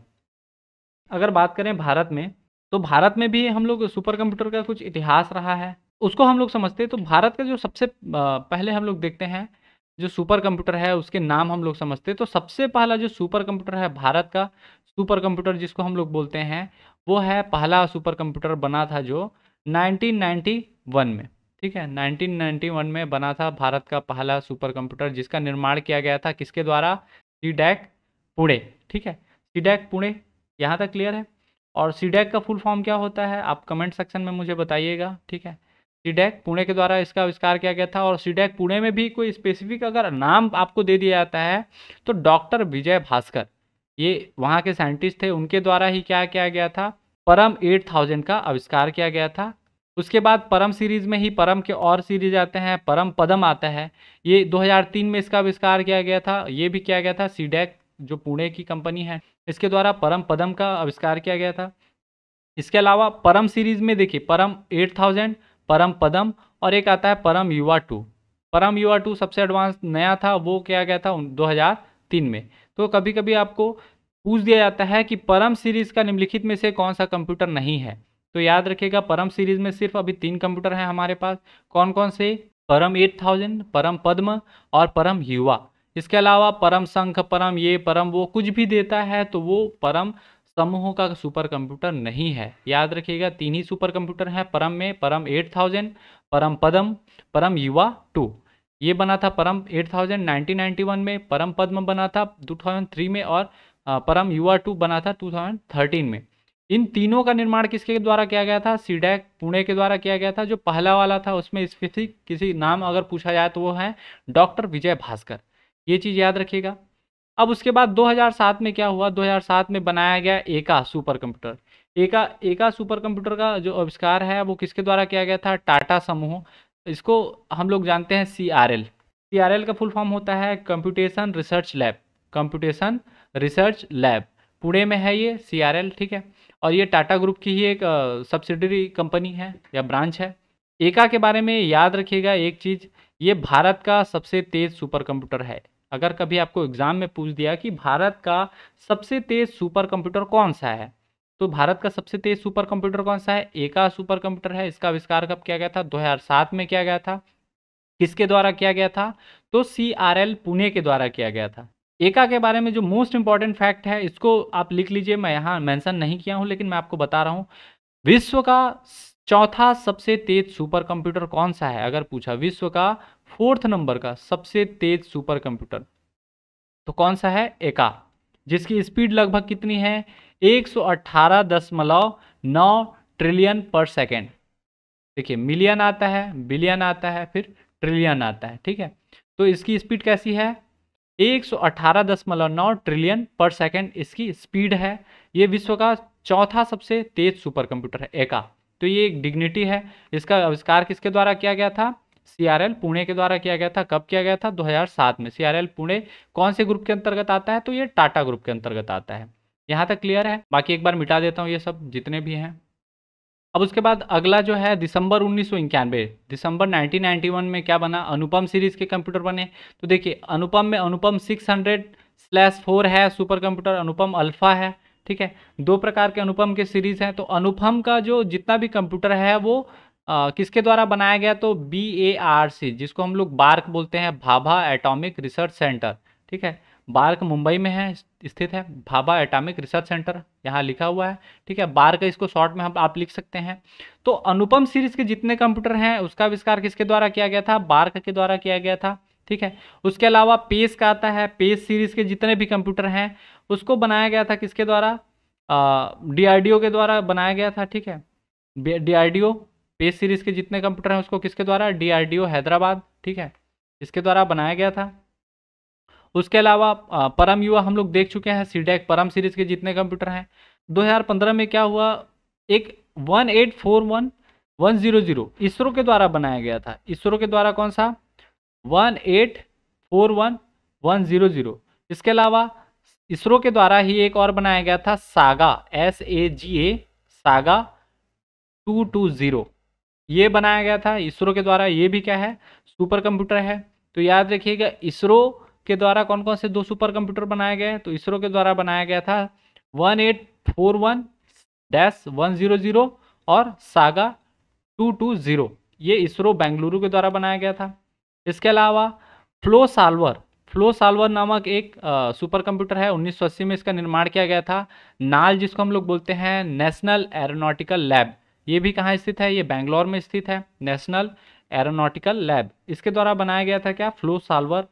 Speaker 1: अगर बात करें भारत में तो भारत में भी हम लोग सुपर कंप्यूटर का कुछ इतिहास रहा है उसको हम लोग समझते हैं तो भारत का जो सबसे पहले हम लोग देखते हैं जो सुपर कंप्यूटर है उसके नाम हम लोग समझते हैं तो सबसे पहला जो सुपर कंप्यूटर है भारत का सुपर कंप्यूटर जिसको हम लोग बोलते हैं वो है पहला सुपर कंप्यूटर बना था जो 1991 में ठीक है 1991 में बना था भारत का पहला सुपर कंप्यूटर जिसका निर्माण किया गया था किसके द्वारा सी डैक पुणे ठीक है सी डैक पुणे यहाँ तक क्लियर है और सीडैक का फुल फॉर्म क्या होता है आप कमेंट सेक्शन में मुझे बताइएगा ठीक है सीडैक पुणे के द्वारा इसका आविष्कार किया गया था और सीडैक पुणे में भी कोई स्पेसिफिक अगर नाम आपको दे दिया जाता है तो डॉक्टर विजय भास्कर ये वहाँ के साइंटिस्ट थे उनके द्वारा ही क्या किया गया था परम एट थाउजेंड का आविष्कार किया गया था उसके बाद परम सीरीज में ही परम के और सीरीज आते हैं परम पदम आता है ये 2003 में इसका आविष्कार किया गया था ये भी किया गया था सीडैक जो पुणे की कंपनी है इसके द्वारा परम पदम का आविष्कार किया गया था इसके अलावा परम सीरीज में देखिए परम एट थाउजेंड परम पदम और एक आता है परम युवा टू परम युवा टू सबसे एडवांस नया था वो किया गया था 2003 में तो कभी कभी आपको पूछ दिया जाता है कि परम सीरीज का निम्नलिखित में से कौन सा कंप्यूटर नहीं है तो याद रखिएगा परम सीरीज में सिर्फ अभी तीन कंप्यूटर हैं हमारे पास कौन कौन से परम एट थाउजेंड परम पद्म और परम युवा इसके अलावा परम संख परम ये परम वो कुछ भी देता है तो वो परम समूह का सुपर कंप्यूटर नहीं है याद रखिएगा तीन ही सुपर कंप्यूटर हैं परम में परम एट थाउजेंड परम पदम परम युवा टू ये बना था Param eight thousand nineteen ninety one में परम पद्म बना था टू थाउजेंड थ्री में और परम युवा टू बना था टू थाउजेंड थर्टीन में इन तीनों का निर्माण किसके द्वारा किया गया था सीडैक पुणे के द्वारा किया गया था जो पहला वाला था उसमें स्पेसिफिक किसी नाम अगर पूछा जाए तो वो है डॉक्टर विजय भास्कर ये चीज़ याद रखिएगा अब उसके बाद 2007 में क्या हुआ 2007 में बनाया गया एका सुपर कंप्यूटर एका एका सुपर कंप्यूटर का जो आविष्कार है वो किसके द्वारा किया गया था टाटा समूह इसको हम लोग जानते हैं C R L C R L का फुल फॉर्म होता है computation research lab computation research lab Pune में है ये सी आर एल ठीक है और ये टाटा ग्रुप की ही एक सब्सिडरी कंपनी है या ब्रांच है एका के बारे में याद रखिएगा एक चीज़ ये भारत का सबसे तेज़ सुपर कंप्यूटर है अगर कभी आपको एग्ज़ाम में पूछ दिया कि भारत का सबसे तेज़ सुपर कंप्यूटर कौन सा है तो भारत का सबसे तेज़ सुपर कंप्यूटर कौन सा है एका सुपर कंप्यूटर है इसका आविष्कार कब किया गया था 2007 में किया गया था किसके द्वारा किया गया था तो सी पुणे के द्वारा किया गया था एका के बारे में जो मोस्ट इंपॉर्टेंट फैक्ट है इसको आप लिख लीजिए मैं यहाँ मैंसन नहीं किया हूँ लेकिन मैं आपको बता रहा हूँ विश्व का चौथा सबसे तेज सुपर कंप्यूटर कौन सा है अगर पूछा विश्व का फोर्थ नंबर का सबसे तेज सुपर कंप्यूटर तो कौन सा है एका जिसकी स्पीड लगभग कितनी है 118.9 ट्रिलियन पर सेकेंड देखिए मिलियन आता है बिलियन आता है फिर ट्रिलियन आता है ठीक है तो इसकी स्पीड कैसी है 118.9 ट्रिलियन पर सेकेंड इसकी स्पीड है ये विश्व का चौथा सबसे तेज सुपर कंप्यूटर है एका तो ये एक डिग्निटी है इसका आविष्कार किसके द्वारा किया गया था सीआरएल पुणे के द्वारा किया गया था कब किया गया था 2007 में सीआरएल पुणे कौन से ग्रुप के अंतर्गत आता है तो ये टाटा ग्रुप के अंतर्गत आता है यहाँ तक क्लियर है बाकी एक बार मिटा देता हूँ ये सब जितने भी हैं अब उसके बाद अगला जो है दिसंबर उन्नीस दिसंबर 1991 में क्या बना अनुपम सीरीज के कंप्यूटर बने तो देखिए अनुपम में अनुपम 600 स्लैश फोर है सुपर कंप्यूटर अनुपम अल्फा है ठीक है दो प्रकार के अनुपम के सीरीज हैं तो अनुपम का जो जितना भी कंप्यूटर है वो आ, किसके द्वारा बनाया गया तो बी ए आर सी जिसको हम लोग बार्क बोलते हैं भाभा एटॉमिक रिसर्च सेंटर ठीक है बार्क मुंबई में है स्थित है भाभा एटॉमिक रिसर्च सेंटर यहाँ लिखा हुआ है ठीक है बार्क इसको शॉर्ट में हम आप लिख सकते हैं तो अनुपम सीरीज के जितने कंप्यूटर हैं उसका आविष्कार किसके द्वारा किया गया था बार्क के द्वारा किया गया था ठीक है उसके अलावा पेस का आता है पेस सीरीज के जितने भी कंप्यूटर हैं उसको बनाया गया था किसके द्वारा डीआरडीओ के द्वारा बनाया गया था ठीक है डीआरडीओ पे सीरीज के जितने कंप्यूटर हैं उसको किसके द्वारा डीआरडीओ हैदराबाद ठीक है इसके द्वारा बनाया गया था उसके अलावा परम युवा हम लोग देख चुके हैं सीडेक परम सीरीज के जितने कंप्यूटर हैं दो में क्या हुआ एक one eight four one one zero zero ISRO के द्वारा बनाया गया था इसरो के द्वारा कौन सा one eight four one one zero zero इसके अलावा इसरो के द्वारा ही एक और बनाया गया था SAGA S A G A SAGA two two zero ये बनाया गया था इसरो के द्वारा ये भी क्या है सुपर कंप्यूटर है तो याद रखिएगा इसरो के द्वारा कौन कौन से दो सुपर कंप्यूटर बनाए गए तो इसरो के द्वारा बनाया गया था one eight four one dash one zero zero और सागा टू टू ज़ीरो ये इसरो बेंगलुरु के द्वारा बनाया गया था इसके अलावा फ्लो साल्वर फ्लो साल्वर नामक एक सुपर कंप्यूटर है 1980 में इसका निर्माण किया गया था नाल जिसको हम लोग बोलते हैं नेशनल एरोनॉटिकल लैब ये भी कहाँ स्थित है ये बैंगलोर में स्थित है नेशनल एरोनॉटिकल लैब इसके द्वारा बनाया गया था क्या फ्लो साल्वर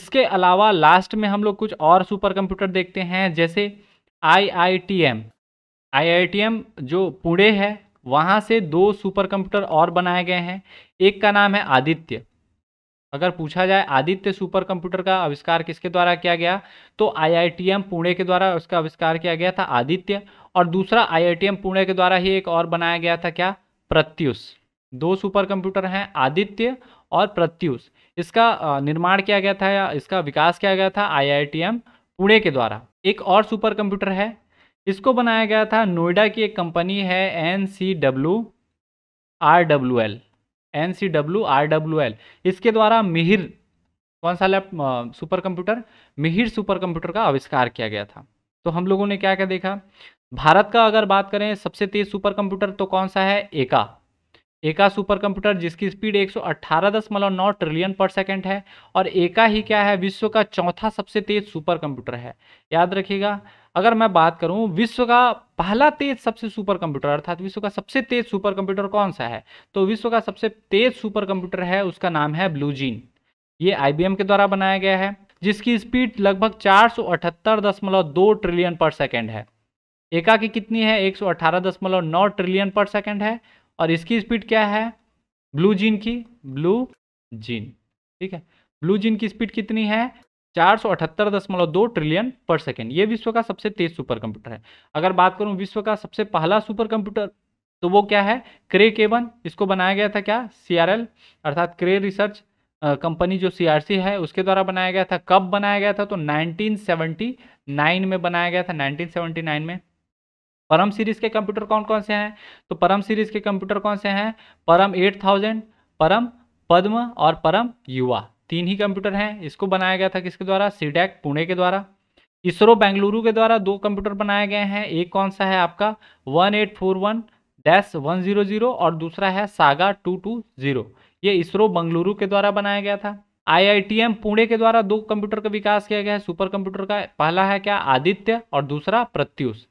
Speaker 1: इसके अलावा लास्ट में हम लोग कुछ और सुपर कंप्यूटर देखते हैं जैसे I I T M I I T M जो पुणे है वहाँ से दो सुपर कंप्यूटर और बनाए गए हैं एक का नाम है आदित्य अगर पूछा जाए आदित्य सुपर कंप्यूटर का आविष्कार किसके द्वारा किया गया तो आईआईटीएम पुणे के द्वारा उसका आविष्कार किया गया था आदित्य और दूसरा आईआईटीएम पुणे के द्वारा ही एक और बनाया गया था क्या प्रत्युष दो सुपर कंप्यूटर हैं आदित्य और प्रत्युष इसका निर्माण किया गया था या इसका विकास किया गया था आई पुणे के द्वारा एक और सुपर कंप्यूटर है इसको बनाया गया था नोएडा की एक कंपनी है N C W R W L N C W R W L इसके द्वारा मिहिर कौन सा lab super computer Mihir super computer का आविष्कार किया गया था तो हम लोगों ने क्या क्या देखा भारत का अगर बात करें सबसे तेज सुपर कंप्यूटर तो कौन सा है एका एका सुपर कंप्यूटर जिसकी स्पीड 118.9 ट्रिलियन पर सेकंड है और एका ही क्या है विश्व का चौथा सबसे तेज सुपर कंप्यूटर है याद रखिएगा अगर मैं बात करूं विश्व का पहला तेज सबसे सुपर कंप्यूटर अर्थात विश्व का सबसे तेज सुपर कंप्यूटर कौन सा है तो विश्व का सबसे तेज सुपर कंप्यूटर है उसका नाम है ब्लूजीन ये आई के द्वारा बनाया गया है जिसकी स्पीड लगभग चार ट्रिलियन पर सेकेंड है एका की कितनी है एक ट्रिलियन पर सेकेंड है और इसकी स्पीड क्या है ब्लू जीन की ब्लू जीन ठीक है ब्लू जीन की स्पीड कितनी है चार सौ अठहत्तर दशमलव दो ट्रिलियन पर सेकेंड ये विश्व का सबसे तेज सुपर कंप्यूटर है अगर बात करूं विश्व का सबसे पहला सुपर कंप्यूटर तो वो क्या है क्रे केबन इसको बनाया गया था क्या सी अर्थात क्रे रिसर्च कंपनी जो सीआरसी है उसके द्वारा बनाया गया था कब बनाया गया था तो 1979 में बनाया गया था 1979 में परम सीरीज के कंप्यूटर कौन कौन से हैं तो परम सीरीज के कंप्यूटर कौन से हैं परम एट थाउजेंड परम पद्म और परम युवा तीन ही कंप्यूटर हैं इसको बनाया गया था किसके द्वारा सीडैक पुणे के द्वारा इसरो बेंगलुरु के द्वारा दो कंप्यूटर बनाए गए हैं एक कौन सा है आपका one eight four one dash one zero zero और दूसरा है सागा टू टू जीरो ये इसरो बंगलुरु के द्वारा बनाया गया था आईआईटीएम पुणे के द्वारा दो कंप्यूटर का विकास किया गया है सुपर कंप्यूटर का पहला है क्या आदित्य और दूसरा प्रत्युष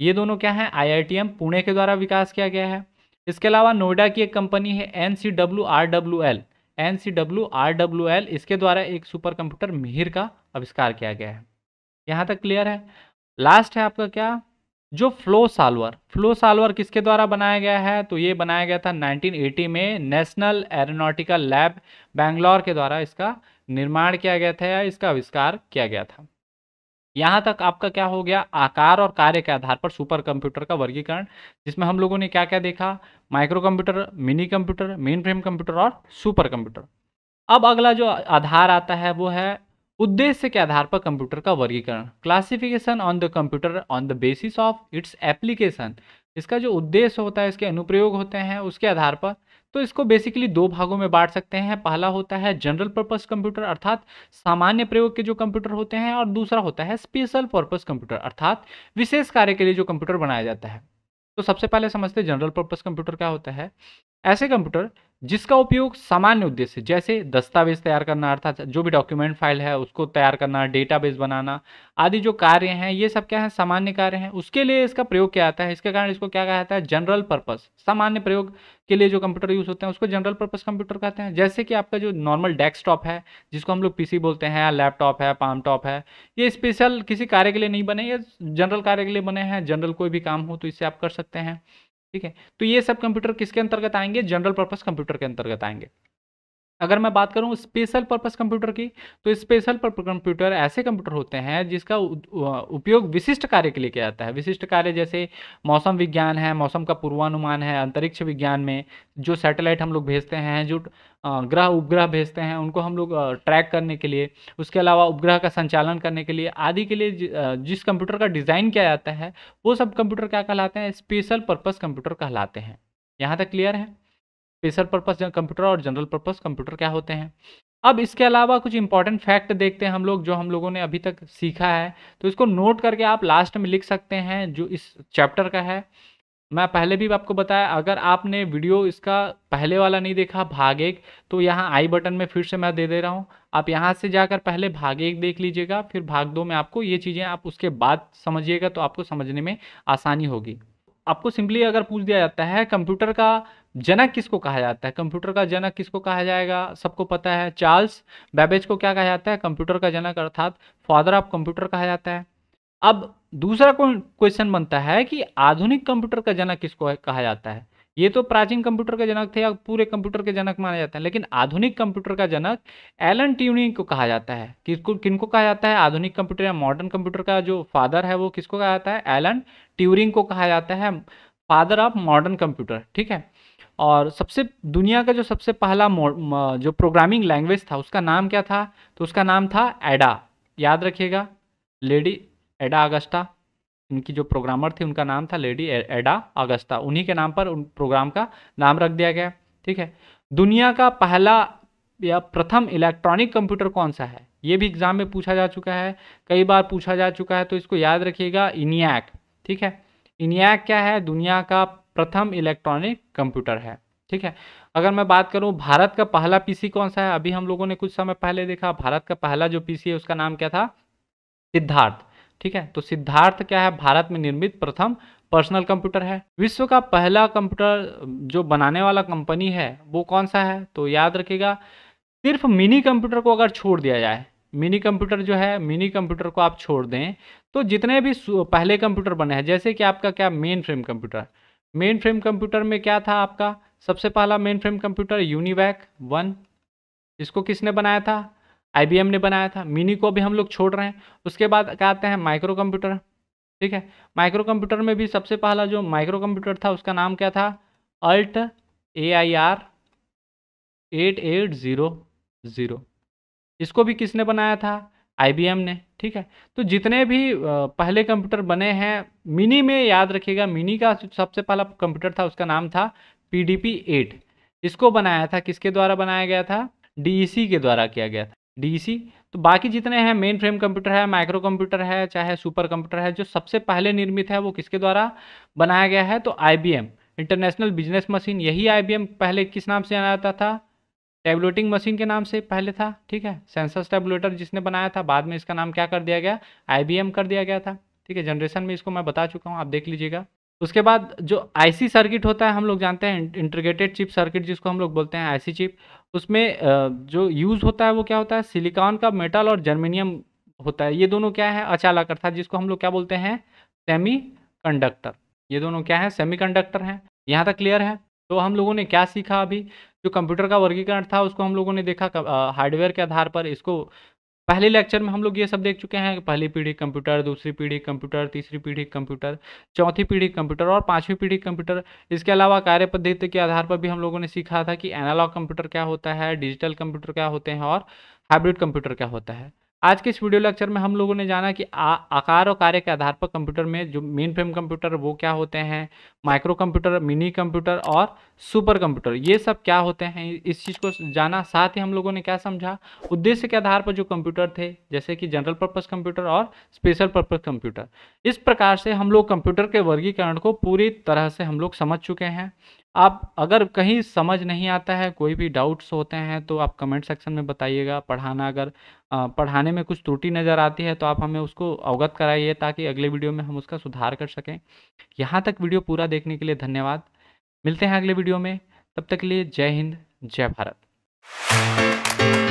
Speaker 1: ये दोनों क्या है आई पुणे के द्वारा विकास किया गया है इसके अलावा नोएडा की एक कंपनी है N C W R W L N C W R W L इसके द्वारा एक सुपर कंप्यूटर मिहिर का आविष्कार किया गया है यहाँ तक क्लियर है लास्ट है आपका क्या जो फ्लो सालवर फ्लो सालवर किसके द्वारा बनाया गया है तो ये बनाया गया था 1980 में नेशनल एरोनॉटिकल लैब बैंगलोर के द्वारा इसका निर्माण किया गया था या इसका आविष्कार किया गया था यहां तक आपका क्या हो गया आकार और कार्य के आधार पर सुपर कंप्यूटर का वर्गीकरण जिसमें हम लोगों ने क्या क्या देखा micro computer mini computer main frame computer और सुपर कंप्यूटर अब अगला जो आधार आता है वो है उद्देश्य के आधार पर कंप्यूटर का वर्गीकरण classification on the computer on the basis of its application इसका जो उद्देश्य होता है इसके अनुप्रयोग होते हैं उसके आधार पर तो इसको बेसिकली दो भागों में बांट सकते हैं पहला होता है जनरल पर्पस कंप्यूटर अर्थात सामान्य प्रयोग के जो कंप्यूटर होते हैं और दूसरा होता है स्पेशल पर्पस कंप्यूटर अर्थात विशेष कार्य के लिए जो कंप्यूटर बनाया जाता है तो सबसे पहले समझते हैं जनरल पर्पस कंप्यूटर क्या होता है ऐसे कंप्यूटर जिसका उपयोग सामान्य उद्देश्य जैसे दस्तावेज तैयार करना अर्थात जो भी डॉक्यूमेंट फाइल है उसको तैयार करना डेटाबेस बनाना आदि जो कार्य हैं ये सब क्या है सामान्य कार्य हैं उसके लिए इसका प्रयोग किया जाता है इसके कारण इसको क्या कहा जाता है जनरल पर्पस सामान्य प्रयोग के लिए जो कंप्यूटर यूज़ होते हैं उसको जनरल पर्पस कंप्यूटर कहते हैं जैसे कि आपका जो नॉर्मल डेस्कटॉप है जिसको हम लोग पी बोलते हैं या लैपटॉप है पामटॉप है ये स्पेशल किसी कार्य के लिए नहीं बने ये जनरल कार्य के लिए बने हैं जनरल कोई भी काम हो तो इससे आप कर सकते हैं ठीक है तो ये सब कंप्यूटर किसके अंतर्गत आएंगे जनरल पर्पज कंप्यूटर के अंतर्गत आएंगे अगर मैं बात करूं स्पेशल पर्पस कंप्यूटर की तो स्पेशल पर्पस कंप्यूटर ऐसे कंप्यूटर होते हैं जिसका उपयोग विशिष्ट कार्य के लिए किया जाता है विशिष्ट कार्य जैसे मौसम विज्ञान है मौसम का पूर्वानुमान है अंतरिक्ष विज्ञान में जो सैटेलाइट हम लोग भेजते हैं जो ग्रह उपग्रह भेजते हैं उनको हम लोग ट्रैक करने के लिए उसके अलावा उपग्रह का संचालन करने के लिए आदि के लिए जिस कंप्यूटर का डिज़ाइन किया जाता है वो सब कंप्यूटर क्या कहलाते हैं स्पेशल पर्पज़ कंप्यूटर कहलाते हैं यहाँ तक क्लियर है स्पेशल पर्पस कंप्यूटर और जनरल पर्पस कंप्यूटर क्या होते हैं अब इसके अलावा कुछ इंपॉर्टेंट फैक्ट देखते हैं हम लोग जो हम लोगों ने अभी तक सीखा है तो इसको नोट करके आप लास्ट में लिख सकते हैं जो इस चैप्टर का है मैं पहले भी आपको बताया अगर आपने वीडियो इसका पहले वाला नहीं देखा भाग एक तो यहाँ आई बटन में फिर से मैं दे दे रहा हूँ आप यहाँ से जाकर पहले भाग एक देख लीजिएगा फिर भाग दो में आपको ये चीज़ें आप उसके बाद समझिएगा तो आपको समझने में आसानी होगी आपको सिंपली अगर पूछ दिया जाता है कंप्यूटर का जनक किसको कहा जाता है कंप्यूटर का जनक किसको कहा जाएगा सबको पता है चार्ल्स बैबेज को क्या कहा जाता है कंप्यूटर का जनक अर्थात फादर ऑफ कंप्यूटर कहा जाता है अब दूसरा क्वेश्चन बनता है कि आधुनिक कंप्यूटर का जनक किसको कहा जाता है ये तो प्राचीन कंप्यूटर के जनक थे या पूरे कंप्यूटर के जनक माने जाते हैं लेकिन आधुनिक कंप्यूटर का जनक एलन ट्यूनिंग को कहा जाता है किसको किनको कहा जाता है आधुनिक कंप्यूटर या मॉडर्न कंप्यूटर का जो फादर है वो किसको कहा जाता है एलन ट्यूरिंग को कहा जाता है फादर ऑफ मॉडर्न कंप्यूटर ठीक है और सबसे दुनिया का जो सबसे पहला जो प्रोग्रामिंग लैंग्वेज था उसका नाम क्या था तो उसका नाम था एडा याद रखिएगा लेडी एडा अगस्टा इनकी जो प्रोग्रामर थी उनका नाम था लेडी एडा अगस्ता उन्हीं के नाम पर उन प्रोग्राम का नाम रख दिया गया ठीक है दुनिया का पहला या प्रथम इलेक्ट्रॉनिक कंप्यूटर कौन सा है ये भी एग्जाम में पूछा जा चुका है कई बार पूछा जा चुका है तो इसको याद रखिएगा इनियाक ठीक है इनियाक क्या है दुनिया का प्रथम इलेक्ट्रॉनिक कंप्यूटर है ठीक है अगर मैं बात करूं भारत का पहला पीसी कौन सा है अभी हम लोगों ने कुछ समय पहले देखा भारत का पहला जो पीसी है उसका नाम क्या था सिद्धार्थ ठीक है तो सिद्धार्थ क्या है भारत में निर्मित प्रथम पर्सनल कंप्यूटर है विश्व का पहला कंप्यूटर जो बनाने वाला कंपनी है वो कौन सा है तो याद रखेगा सिर्फ मिनी कंप्यूटर को अगर छोड़ दिया जाए मिनी कंप्यूटर जो है मिनी कंप्यूटर को आप छोड़ दें तो जितने भी पहले कंप्यूटर बने हैं जैसे कि आपका क्या main frame computer main frame computer में क्या था आपका सबसे पहला main frame computer UNIVAC one इसको किसने बनाया था आई ने बनाया था मिनी को भी हम लोग छोड़ रहे हैं उसके बाद क्या आते हैं माइक्रो कंप्यूटर ठीक है माइक्रो कंप्यूटर में भी सबसे पहला जो माइक्रो कंप्यूटर था उसका नाम क्या था alt A I R eight eight zero zero इसको भी किसने बनाया था आई ने ठीक है तो जितने भी पहले कंप्यूटर बने हैं मिनी में याद रखिएगा मिनी का सबसे पहला कंप्यूटर था उसका नाम था पी डी पी एट इसको बनाया था किसके द्वारा बनाया गया था डी e के द्वारा किया गया था डी e तो बाकी जितने हैं मेन फ्रेम कंप्यूटर है माइक्रो कंप्यूटर है चाहे सुपर कंप्यूटर है जो सबसे पहले निर्मित है वो किसके द्वारा बनाया गया है तो आई इंटरनेशनल बिजनेस मशीन यही आई पहले किस नाम से जाना जाता था टेबलेटिंग मशीन के नाम से पहले था ठीक है सेंसस टेबलेटर जिसने बनाया था बाद में इसका नाम क्या कर दिया गया आई कर दिया गया था ठीक है जनरेशन में इसको मैं बता चुका हूँ आप देख लीजिएगा उसके बाद जो आईसी सर्किट होता है हम लोग जानते हैं इंटीग्रेटेड चिप सर्किट जिसको हम लोग बोलते हैं आईसी चिप उसमें जो यूज़ होता है वो क्या होता है सिलिकॉन का मेटल और जर्मेनियम होता है ये दोनों क्या है अचालक अर्थात जिसको हम लोग क्या बोलते हैं सेमी कंडक्टर ये दोनों क्या है सेमी कंडक्टर हैं यहाँ तक क्लियर है तो हम लोगों ने क्या सीखा अभी जो कंप्यूटर का वर्गीकरण था उसको हम लोगों ने देखा हार्डवेयर के आधार पर इसको पहले लेक्चर में हम लोग ये सब देख चुके हैं पहली पीढ़ी कंप्यूटर दूसरी पीढ़ी कंप्यूटर तीसरी पीढ़ी कंप्यूटर चौथी पीढ़ी कंप्यूटर और पांचवी पीढ़ी कंप्यूटर इसके अलावा कार्य पद्धति के आधार पर भी हम लोगों ने सीखा था कि एनालॉग कंप्यूटर क्या होता है डिजिटल कंप्यूटर क्या होते हैं और हाइब्रिड कंप्यूटर क्या होता है आज के इस वीडियो लेक्चर में हम लोगों ने जाना कि आ, आकार और कार्य के आधार पर कंप्यूटर में जो मेन फ्रेम कंप्यूटर वो क्या होते हैं माइक्रो कंप्यूटर मिनी कंप्यूटर और सुपर कंप्यूटर ये सब क्या होते हैं इस चीज़ को जाना साथ ही हम लोगों ने क्या समझा उद्देश्य के आधार पर जो कंप्यूटर थे जैसे कि जनरल पर्पज कंप्यूटर और स्पेशल पर्पज कंप्यूटर इस प्रकार से हम लोग कंप्यूटर के वर्गीकरण को पूरी तरह से हम लोग समझ चुके हैं आप अगर कहीं समझ नहीं आता है कोई भी डाउट्स होते हैं तो आप कमेंट सेक्शन में बताइएगा पढ़ाना अगर पढ़ाने में कुछ त्रुटि नज़र आती है तो आप हमें उसको अवगत कराइए ताकि अगले वीडियो में हम उसका सुधार कर सकें यहाँ तक वीडियो पूरा देखने के लिए धन्यवाद मिलते हैं अगले वीडियो में तब तक के लिए जय हिंद जय भारत